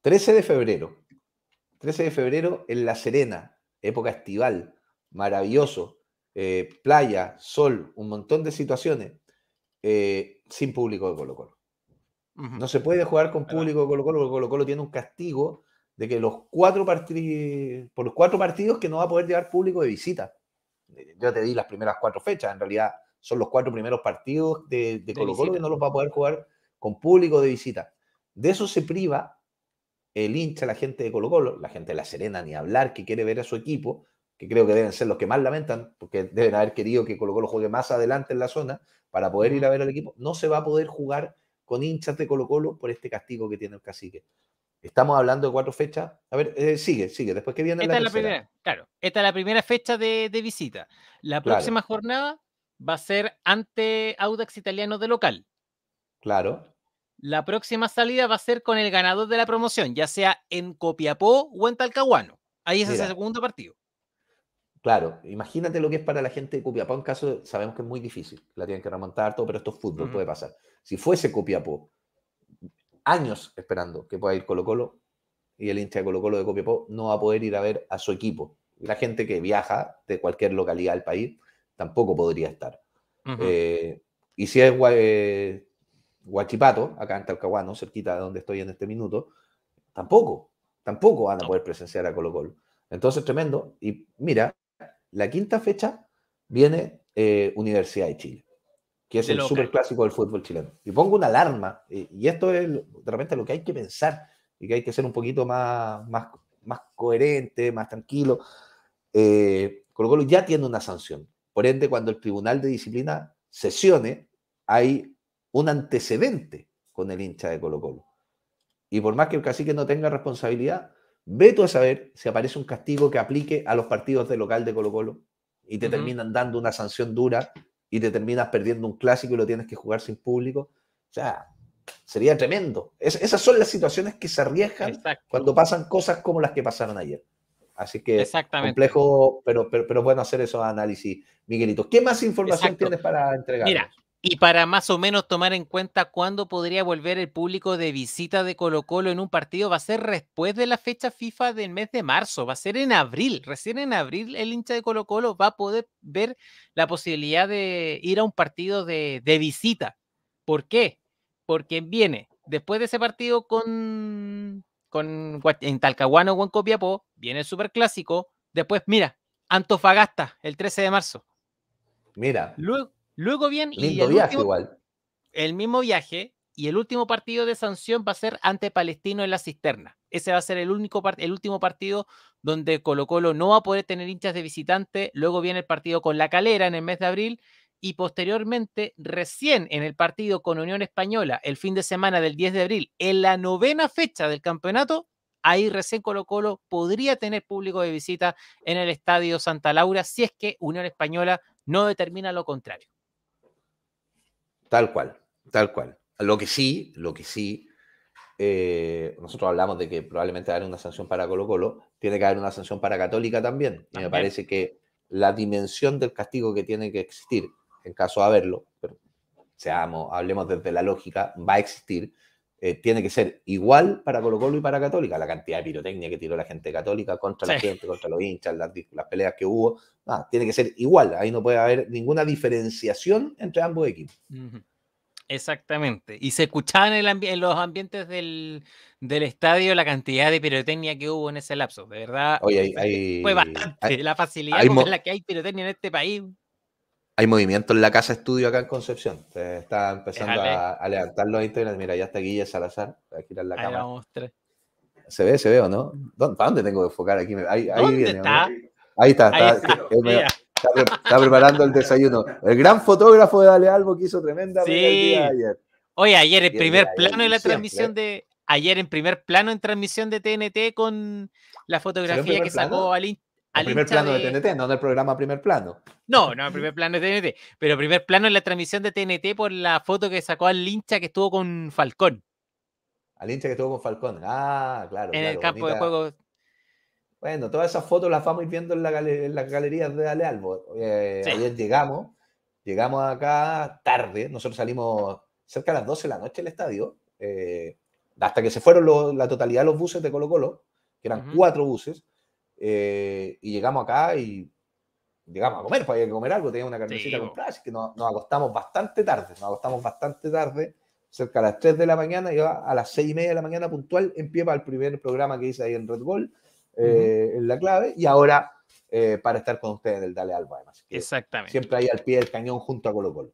13 de febrero. 13 de febrero en La Serena, época estival, maravilloso. Eh, playa, sol, un montón de situaciones eh, sin público de Colo Colo. No se puede jugar con público de Colo Colo porque Colo Colo tiene un castigo de que los cuatro partidos, por los cuatro partidos que no va a poder llevar público de visita. Yo te di las primeras cuatro fechas, en realidad son los cuatro primeros partidos de, Colo Colo que no los va a poder jugar con público de visita. De eso se priva el hincha, la gente de Colo Colo, la gente de La Serena, ni hablar, que quiere ver a su equipo, que creo que deben ser los que más lamentan, porque deben haber querido que Colo Colo juegue más adelante en la zona para poder ir a ver al equipo, no se va a poder jugar con hinchas de Colo Colo por este castigo que tiene el cacique. Estamos hablando de cuatro fechas. A ver, eh, sigue, sigue. Después que viene esta la, es primera, claro, esta es la primera fecha de, visita. La próxima jornada va a ser ante Audax Italiano de local. Claro. La próxima salida va a ser con el ganador de la promoción, ya sea en Copiapó o en Talcahuano. Ahí es el segundo partido. Claro, imagínate lo que es para la gente de Copiapó. En caso, sabemos que es muy difícil, la tienen que remontar todo, pero esto es fútbol, puede pasar. Si fuese Copiapó, años esperando que pueda ir Colo-Colo y el hincha de Colo-Colo de Copiapó no va a poder ir a ver a su equipo. La gente que viaja de cualquier localidad del país tampoco podría estar. Eh, y si es eh, Huachipato, acá en Talcahuano, cerquita de donde estoy en este minuto, tampoco, tampoco van a poder presenciar a Colo-Colo. Entonces, tremendo. Y mira, la quinta fecha viene eh, Universidad de Chile, que es el superclásico del fútbol chileno. Y pongo una alarma, y esto es realmente lo que hay que pensar y que hay que ser un poquito más, más, más coherente, más tranquilo. Eh, Colo Colo ya tiene una sanción. Por ende, cuando el Tribunal de Disciplina sesione, hay un antecedente con el hincha de Colo Colo. Y por más que el cacique no tenga responsabilidad, veto tú a saber si aparece un castigo que aplique a los partidos de local de Colo Colo y te terminan dando una sanción dura y te terminas perdiendo un clásico y lo tienes que jugar sin público. O sea, sería tremendo. esas son las situaciones que se arriesgan cuando pasan cosas como las que pasaron ayer. Así que Exactamente. complejo, pero, pero, bueno hacer esos análisis, Miguelito. ¿Qué más información tienes para entregar? Mira, y para más o menos tomar en cuenta cuándo podría volver el público de visita de Colo Colo en un partido, va a ser después de la fecha FIFA del mes de marzo, va a ser en abril, recién en abril el hincha de Colo Colo va a poder ver la posibilidad de ir a un partido de, visita. ¿Por qué? Porque viene después de ese partido con, con en Talcahuano o en Copiapó, viene el Superclásico, después mira, Antofagasta el 13 de marzo. Mira. Luego Luego bien, el, igual. el mismo viaje, y el último partido de sanción va a ser ante Palestino en la cisterna. Ese va a ser el, único el último partido donde Colo Colo no va a poder tener hinchas de visitante. Luego viene el partido con la calera en el mes de abril y posteriormente, recién en el partido con Unión Española, el fin de semana del 10 de abril, en la novena fecha del campeonato, ahí recién Colo Colo podría tener público de visita en el Estadio Santa Laura si es que Unión Española no determina lo contrario. Tal cual, tal cual. Lo que sí, lo que sí, eh, nosotros hablamos de que probablemente haber una sanción para Colo Colo, tiene que haber una sanción para Católica también. me parece que la dimensión del castigo que tiene que existir, en caso de haberlo, pero seamos, hablemos desde la lógica, va a existir, eh, tiene que ser igual para Colo Colo y para Católica. La cantidad de pirotecnia que tiró la gente católica contra la gente, contra los hinchas, las, peleas que hubo, tiene que ser igual. Ahí no puede haber ninguna diferenciación entre ambos equipos. Exactamente. Y se escuchaba en, el en los ambientes del, del, estadio la cantidad de pirotecnia que hubo en ese lapso. De verdad, fue bastante. la facilidad con la que hay pirotecnia en este país hay movimiento en la casa estudio acá en Concepción. está empezando a, levantar los internet. Mira, ya está Guille Salazar. la cámara. Se ve, se ve, ¿o no? ¿Para dónde tengo que enfocar aquí? Ahí, viene. Está? Ahí está. Eh, está, preparando el desayuno. El gran fotógrafo de Dale Albo que hizo tremenda sí. ayer. Oye, ayer en primer plano en la transmisión de. Ayer en primer plano en transmisión de TNT con la fotografía que sacó al, al primer plano de... TNT, no en el programa Primer Plano. No, no, el primer plano de TNT, pero primer plano en la transmisión de TNT por la foto que sacó al hincha que estuvo con Falcón. Al hincha que estuvo con Falcón, ah, claro. En el campo de juego. Bueno, todas esas fotos las vamos viendo en, las galerías de Ale Albo. Eh, ayer llegamos, llegamos acá tarde, nosotros salimos cerca de las 12 de la noche del estadio, eh, hasta que se fueron la totalidad de los buses de Colo Colo, que eran cuatro buses eh, y llegamos acá y llegamos a comer, pues había que comer algo, tenía una carnecita comprada, así que nos, acostamos bastante tarde, nos acostamos bastante tarde, cerca a las 3 de la mañana, y a las 6 y media de la mañana puntual en pie para el primer programa que hice ahí en Red Bull, eh, en La Clave, y ahora eh, para estar con ustedes en el Dale Alba, además. Exactamente. Siempre ahí al pie del cañón junto a Colo Colo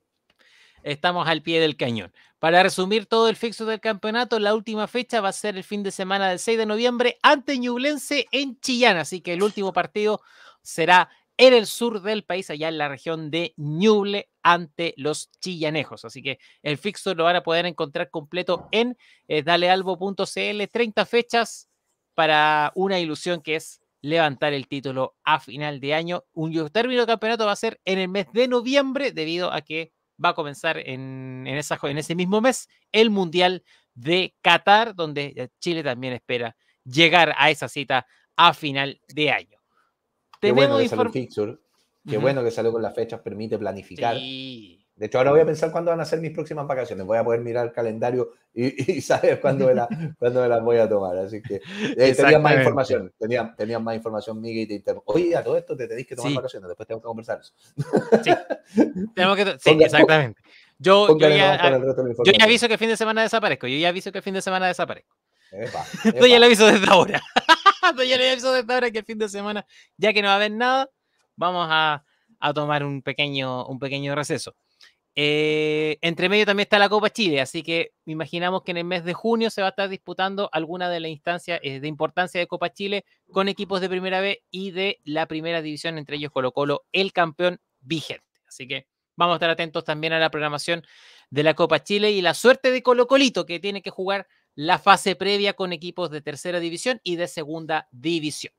estamos al pie del cañón. Para resumir todo el fixo del campeonato, la última fecha va a ser el fin de semana del 6 de noviembre ante Ñublense en Chillán, así que el último partido será en el sur del país, allá en la región de Ñuble, ante los chillanejos. Así que el fixo lo van a poder encontrar completo en eh, dalealbo.cl. 30 fechas para una ilusión que es levantar el título a final de año. Un término de campeonato va a ser en el mes de noviembre, debido a que va a comenzar en, ese mismo mes el Mundial de Qatar, donde eh, Chile también espera llegar a esa cita a final de año. Qué bueno que salió qué bueno que salió con las fechas, permite planificar. Sí. De hecho, ahora voy a pensar cuándo van a ser mis próximas vacaciones. Voy a poder mirar el calendario y, saber cuándo me, cuándo las voy a tomar. Así que eh, más información. tenía más información, Miguel. Y te Oye, a todo esto te tenéis que tomar vacaciones. Después tengo que conversar Sí, exactamente. Yo, yo, ya, yo, ya, aviso que el fin de semana desaparezco. Yo ya aviso que el fin de semana desaparezco. Epa, ya lo aviso desde ahora. ya lo aviso desde ahora que el fin de semana, ya que no va a haber nada, vamos a, a tomar un pequeño, un pequeño receso. Eh, entre medio también está la Copa Chile, así que imaginamos que en el mes de junio se va a estar disputando alguna de las instancias eh, de importancia de Copa Chile con equipos de primera B y de la primera división, entre ellos Colo Colo, el campeón vigente. Así que vamos a estar atentos también a la programación de la Copa Chile y la suerte de Colo Colito, que tiene que jugar la fase previa con equipos de tercera división y de segunda división.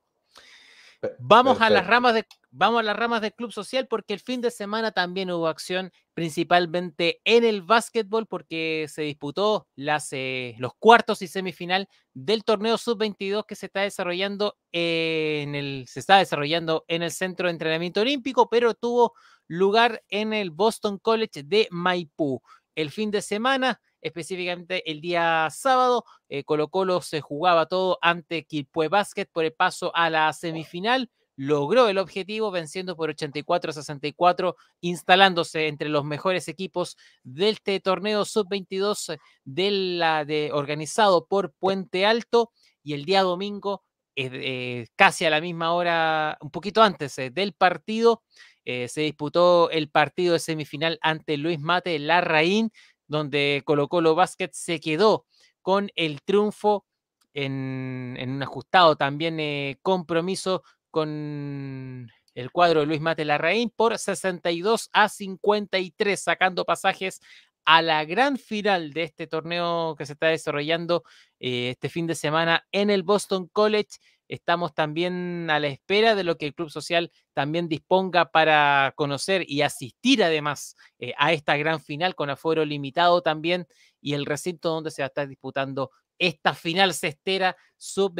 Vamos a las ramas de vamos a las ramas del club social porque el fin de semana también hubo acción principalmente en el básquetbol porque se disputó las, eh, los cuartos y semifinal del torneo sub-22 que se está desarrollando en el se está desarrollando en el centro de entrenamiento olímpico pero tuvo lugar en el Boston College de Maipú el fin de semana específicamente el día sábado. Colocolo eh, Colo Colo se jugaba todo ante Quilpue Basket por el paso a la semifinal. Logró el objetivo venciendo por 84 a 64, instalándose entre los mejores equipos de este torneo sub-22 de organizado por Puente Alto. Y el día domingo, eh, casi a la misma hora, un poquito antes eh, del partido, se disputó el partido de semifinal ante Luis Mate Larraín donde colocó Colo Basket se quedó con el triunfo en, en un ajustado también eh, compromiso con el cuadro de Luis Mate Larraín por 62 a 53, sacando pasajes a la gran final de este torneo que se está desarrollando eh, este fin de semana en el Boston College estamos también a la espera de lo que el Club Social también disponga para conocer y asistir además eh, a esta gran final con aforo limitado también y el recinto donde se va a estar disputando esta final cestera sub...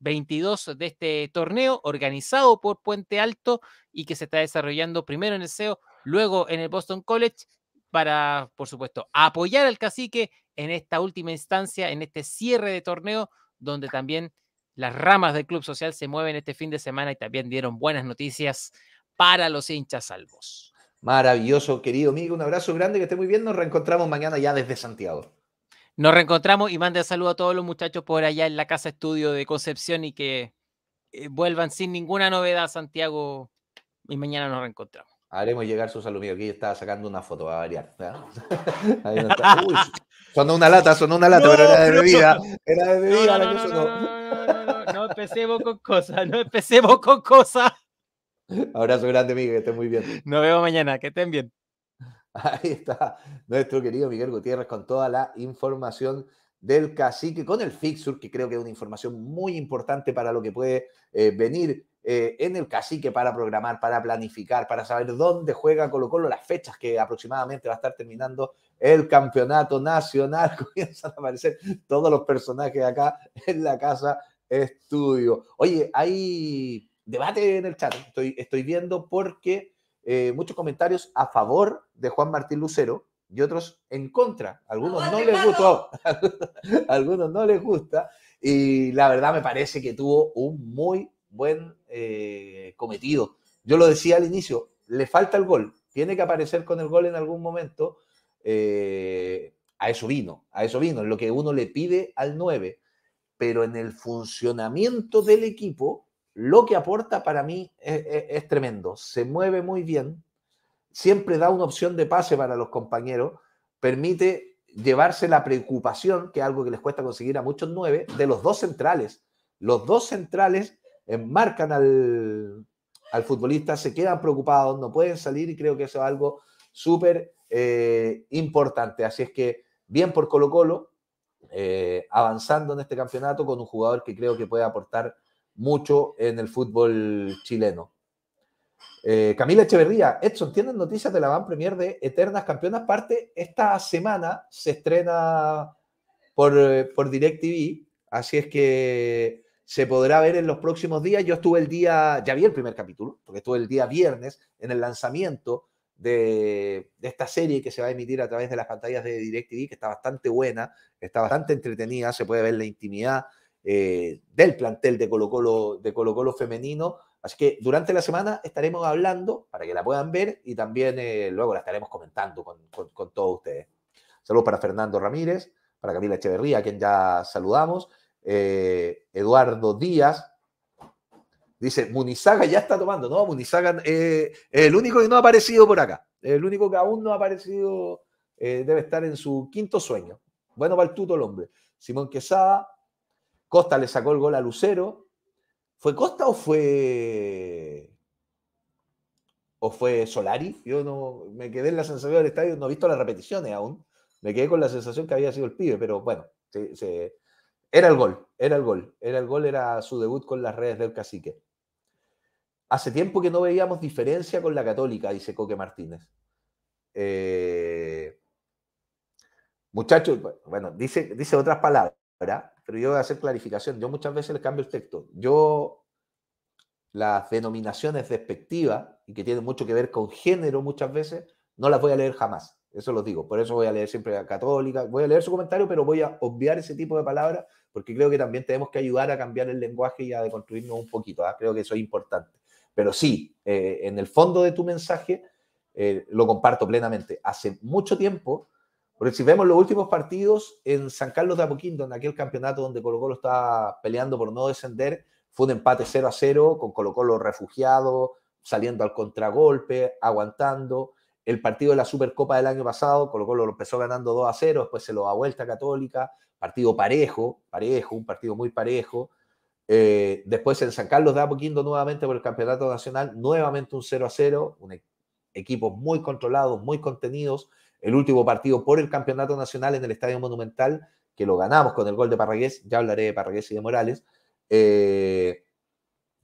22 eh, de este torneo organizado por Puente Alto y que se está desarrollando primero en el SEO, luego en el Boston College para, por supuesto, apoyar al cacique en esta última instancia, en este cierre de torneo, donde también las ramas del Club Social se mueven este fin de semana y también dieron buenas noticias para los hinchas salvos. Maravilloso, querido amigo. Un abrazo grande, que esté muy bien. Nos reencontramos mañana ya desde Santiago. Nos reencontramos y mande saludo a todos los muchachos por allá en la casa estudio de Concepción y que eh, vuelvan sin ninguna novedad a Santiago y mañana nos reencontramos. Haremos llegar sus saludo. Aquí estaba sacando una foto, va a variar. ¿eh? Sonó una lata, sonó una lata, pero era de bebida. Era de bebida no, la que No, no, empecemos con cosas, no empecemos con cosas. Abrazo grande, Miguel, que estén muy bien. Nos vemos mañana, que estén bien. Ahí está nuestro querido Miguel Gutiérrez con toda la información del cacique, con el fixture, que creo que es una información muy importante para lo que puede eh, venir eh, en el cacique para programar, para planificar, para saber dónde juega Colo Colo, las fechas que aproximadamente va a estar terminando el campeonato nacional. Comienzan a aparecer todos los personajes acá en la casa estudio. Oye, hay debate en el chat, ¿eh? estoy, estoy viendo porque eh, muchos comentarios a favor de Juan Martín Lucero, y otros en contra. Algunos no les gustó, algunos no les gusta. Y la verdad me parece que tuvo un muy buen eh, cometido. Yo lo decía al inicio, le falta el gol, tiene que aparecer con el gol en algún momento. Eh, a eso vino, a eso vino, es lo que uno le pide al 9, pero en el funcionamiento del equipo, lo que aporta para mí es, tremendo. Se mueve muy bien, siempre da una opción de pase para los compañeros, permite llevarse la preocupación, que es algo que les cuesta conseguir a muchos 9, de los dos centrales. Los dos centrales enmarcan al, futbolista, se quedan preocupados, no pueden salir y creo que eso es algo súper eh, importante. Así es que bien por Colo Colo, eh, avanzando en este campeonato con un jugador que creo que puede aportar mucho en el fútbol chileno. Eh, Camila Echeverría, Edson, ¿tienen noticias de la Van Premier de Eternas Campeonas? Parte esta semana, se estrena por, por DirecTV, así es que se podrá ver en los próximos días. Yo estuve el día, ya vi el primer capítulo, porque estuve el día viernes en el lanzamiento de, esta serie que se va a emitir a través de las pantallas de DirecTV, que está bastante buena, está bastante entretenida, se puede ver la intimidad eh, del plantel de Colo Colo, de Colo femenino. Así que durante la semana estaremos hablando para que la puedan ver y también eh, luego la estaremos comentando con, con, con todos ustedes. Saludos para Fernando Ramírez, para Camila Echeverría, a quien ya saludamos. Eh, Eduardo Díaz. Dice, Munizaga ya está tomando, ¿no? Munizaga eh, el único que no ha aparecido por acá. El único que aún no ha aparecido eh, debe estar en su quinto sueño. Bueno, para el tuto el hombre. Simón Quesada, Costa le sacó el gol a Lucero. ¿Fue Costa o fue o fue Solari? Yo no me quedé en la sensación del estadio, no he visto las repeticiones aún. Me quedé con la sensación que había sido el pibe, pero bueno, se, era el gol, era el gol, era el gol, era su debut con las redes del cacique. Hace tiempo que no veíamos diferencia con la católica, dice Coque Martínez. Eh, muchachos, bueno, dice, dice otras palabras, pero yo voy a hacer clarificación. Yo muchas veces le cambio el texto. Yo, las denominaciones despectivas y que tienen mucho que ver con género muchas veces, no las voy a leer jamás. Eso lo digo. Por eso voy a leer siempre a católica. Voy a leer su comentario, pero voy a obviar ese tipo de palabras porque creo que también tenemos que ayudar a cambiar el lenguaje y a deconstruirnos un poquito. ¿ah? Creo que eso es importante. Pero sí, eh, en el fondo de tu mensaje, eh, lo comparto plenamente. Hace mucho tiempo, porque si vemos los últimos partidos en San Carlos de Apoquindo, en aquel campeonato donde Colo Colo estaba peleando por no descender, fue un empate 0 a 0 con Colo Colo refugiado, saliendo al contragolpe, aguantando el partido de la Supercopa del año pasado, lo cual lo empezó ganando 2 a 0, después se lo da vuelta a Católica, partido parejo, parejo, un partido muy parejo. Eh, después en San Carlos de Apoquindo nuevamente por el Campeonato Nacional, nuevamente un 0 a 0, un e-, muy controlados, muy contenidos. El último partido por el Campeonato Nacional en el Estadio Monumental, que lo ganamos con el gol de Parragués, ya hablaré de Parragués y de Morales. Eh,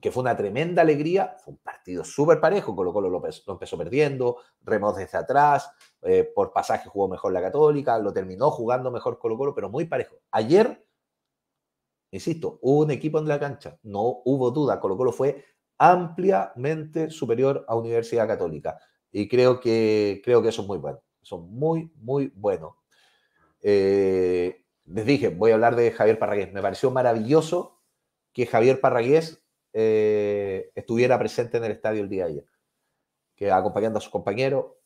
que fue una tremenda alegría. Fue un partido súper parejo, Colo Colo lo, empezó perdiendo, remos desde atrás, eh, por pasaje jugó mejor la Católica, lo terminó jugando mejor Colo Colo, pero muy parejo. Ayer, insisto, hubo un equipo en la cancha, no hubo duda, Colo Colo fue ampliamente superior a Universidad Católica. Y creo que, creo que eso es muy bueno, son muy, muy bueno. Eh, les dije, voy a hablar de Javier Parragués. Me pareció maravilloso que Javier Parragués eh, estuviera presente en el estadio el día de ayer, que acompañando a su compañero,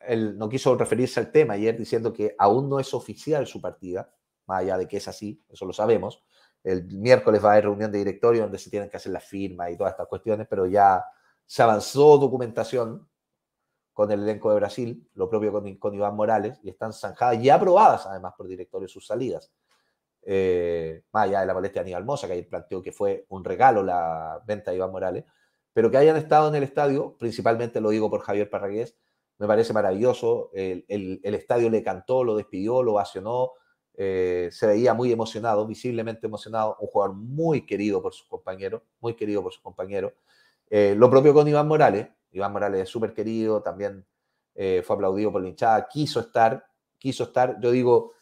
Él no quiso referirse al tema ayer diciendo que aún no es oficial su partida, más allá de que es así, eso lo sabemos. El miércoles va a haber reunión de directorio donde se tienen que hacer las firmas y todas estas cuestiones, pero ya se avanzó documentación con el elenco de Brasil, lo propio con, con Iván Morales, y están zanjadas y aprobadas además por directorio sus salidas eh, más allá de la molestia de Aníbal Mosa, que ahí planteó que fue un regalo la venta de Iván Morales, pero que hayan estado en el estadio, principalmente lo digo por Javier Parragués, me parece maravilloso, el, estadio le cantó, lo despidió, lo vacionó, eh, se veía muy emocionado, visiblemente emocionado, un jugador muy querido por sus compañeros, muy querido por sus compañeros. Eh, lo propio con Iván Morales, Iván Morales es súper querido, también eh, fue aplaudido por la hinchada, quiso estar, quiso estar, yo digo,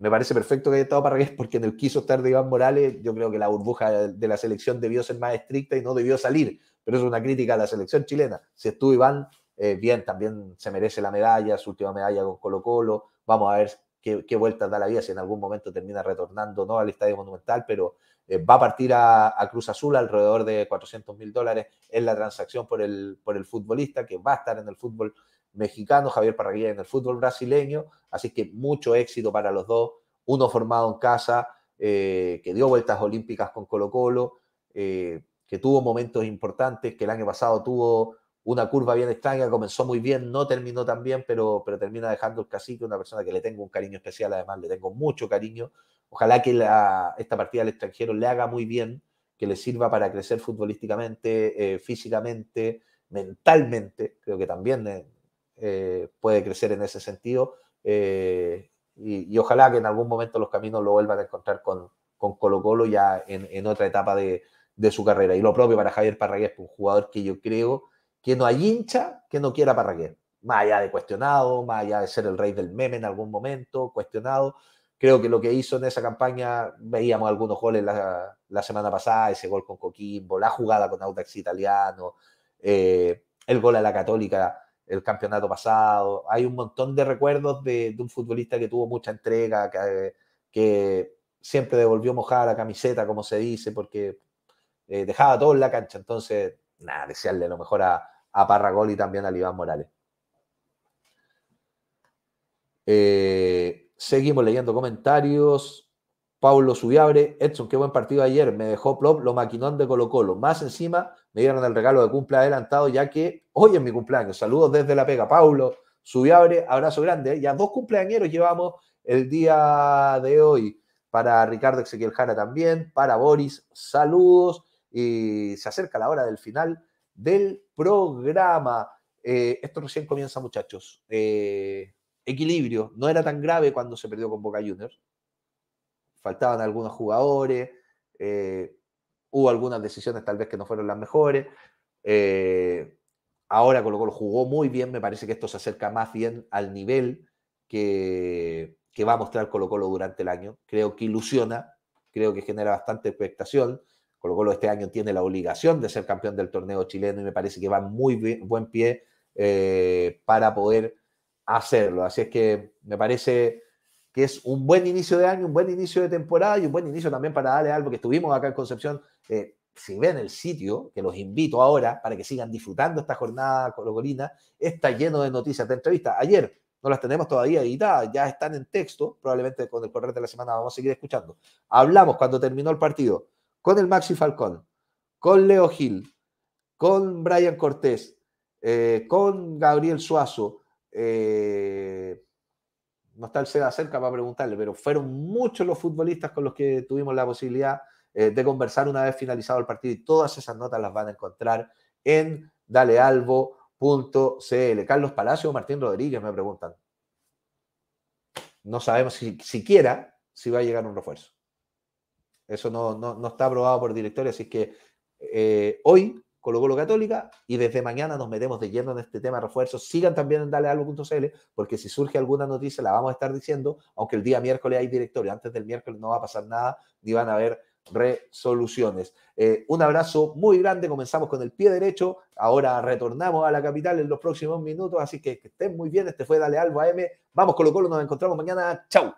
me parece perfecto que haya estado Parragués porque en el quiso estar de Iván Morales. Yo creo que la burbuja de la selección debió ser más estricta y no debió salir. Pero es una crítica a la selección chilena. Si estuvo Iván, eh, bien, también se merece la medalla, su última medalla con Colo Colo. Vamos a ver qué, qué vueltas da la vida, si en algún momento termina retornando no al Estadio Monumental, pero eh, va a partir a, Cruz Azul alrededor de 400 mil dólares en la transacción por el, por el futbolista, que va a estar en el fútbol mexicano, Javier Parraguía en el fútbol brasileño. Así que mucho éxito para los dos. Uno formado en casa, eh, que dio vueltas olímpicas con Colo Colo, eh, que tuvo momentos importantes, que el año pasado tuvo una curva bien extraña, comenzó muy bien, no terminó tan bien, pero, pero termina dejando el cacique, una persona que le tengo un cariño especial, además le tengo mucho cariño. Ojalá que esta partida al extranjero le haga muy bien, que le sirva para crecer futbolísticamente, eh, físicamente, mentalmente, creo que también eh, puede crecer en ese sentido. Eh, y, ojalá que en algún momento los caminos lo vuelvan a encontrar con, con Colo Colo ya en, en otra etapa de, de, su carrera. Y lo propio para Javier Parragués, un jugador que yo creo que no hay hincha que no quiera Parragués. Más allá de cuestionado, más allá de ser el rey del meme en algún momento, cuestionado. Creo que lo que hizo en esa campaña, veíamos algunos goles la, la semana pasada, ese gol con Coquimbo, la jugada con Audax Italiano, eh, el gol a la Católica el campeonato pasado. Hay un montón de recuerdos de, un futbolista que tuvo mucha entrega, que, siempre devolvió mojada la camiseta, como se dice, porque eh, dejaba todo en la cancha. Entonces, nada, desearle lo mejor a, Parragol y también a Iván Morales. Eh, seguimos leyendo comentarios. Paulo Subiabre, Edson, qué buen partido ayer, me dejó plop, lo maquinón de Colo Colo. Más encima me dieron el regalo de cumple adelantado, ya que hoy es mi cumpleaños. Saludos desde la pega, Paulo Subiabre, abrazo grande. ¿eh? Ya dos cumpleañeros llevamos el día de hoy. Para Ricardo Ezequiel Jara también, para Boris, saludos. Y se acerca la hora del final del programa. Eh, esto recién comienza, muchachos. Eh, equilibrio. No era tan grave cuando se perdió con Boca Juniors faltaban algunos jugadores, eh, hubo algunas decisiones tal vez que no fueron las mejores. Eh, ahora Colo Colo jugó muy bien, me parece que esto se acerca más bien al nivel que, va a mostrar Colo Colo durante el año. Creo que ilusiona, creo que genera bastante expectación. Colo Colo este año tiene la obligación de ser campeón del torneo chileno y me parece que va muy bien, buen pie eh, para poder hacerlo. Así es que me parece es un buen inicio de año, un buen inicio de temporada y un buen inicio también para darle algo que estuvimos acá en Concepción. Eh, si ven el sitio, que los invito ahora para que sigan disfrutando esta jornada colocolina, está lleno de noticias de entrevistas. Ayer no las tenemos todavía editadas, ya están en texto, probablemente con el correr de la semana vamos a seguir escuchando. Hablamos cuando terminó el partido con el Maxi Falcón, con Leo Gil, con Brian Cortés, eh, con Gabriel Suazo, eh, no está el SEDA cerca para preguntarle, pero fueron muchos los futbolistas con los que tuvimos la posibilidad eh, de conversar una vez finalizado el partido y todas esas notas las van a encontrar en dalealbo.cl. Carlos Palacio o Martín Rodríguez me preguntan. No sabemos si, siquiera si va a llegar un refuerzo. Eso no, no, está aprobado por directores así que eh, hoy Colo Colo Católica y desde mañana nos metemos de lleno en este tema de refuerzos. Sigan también en dalealgo.cl porque si surge alguna noticia la vamos a estar diciendo, aunque el día miércoles hay directorio, antes del miércoles no va a pasar nada ni van a haber resoluciones. Eh, un abrazo muy grande, comenzamos con el pie derecho, ahora retornamos a la capital en los próximos minutos, así que estén muy bien, este fue Dale Albo AM, vamos Colo Colo, nos encontramos mañana, chao.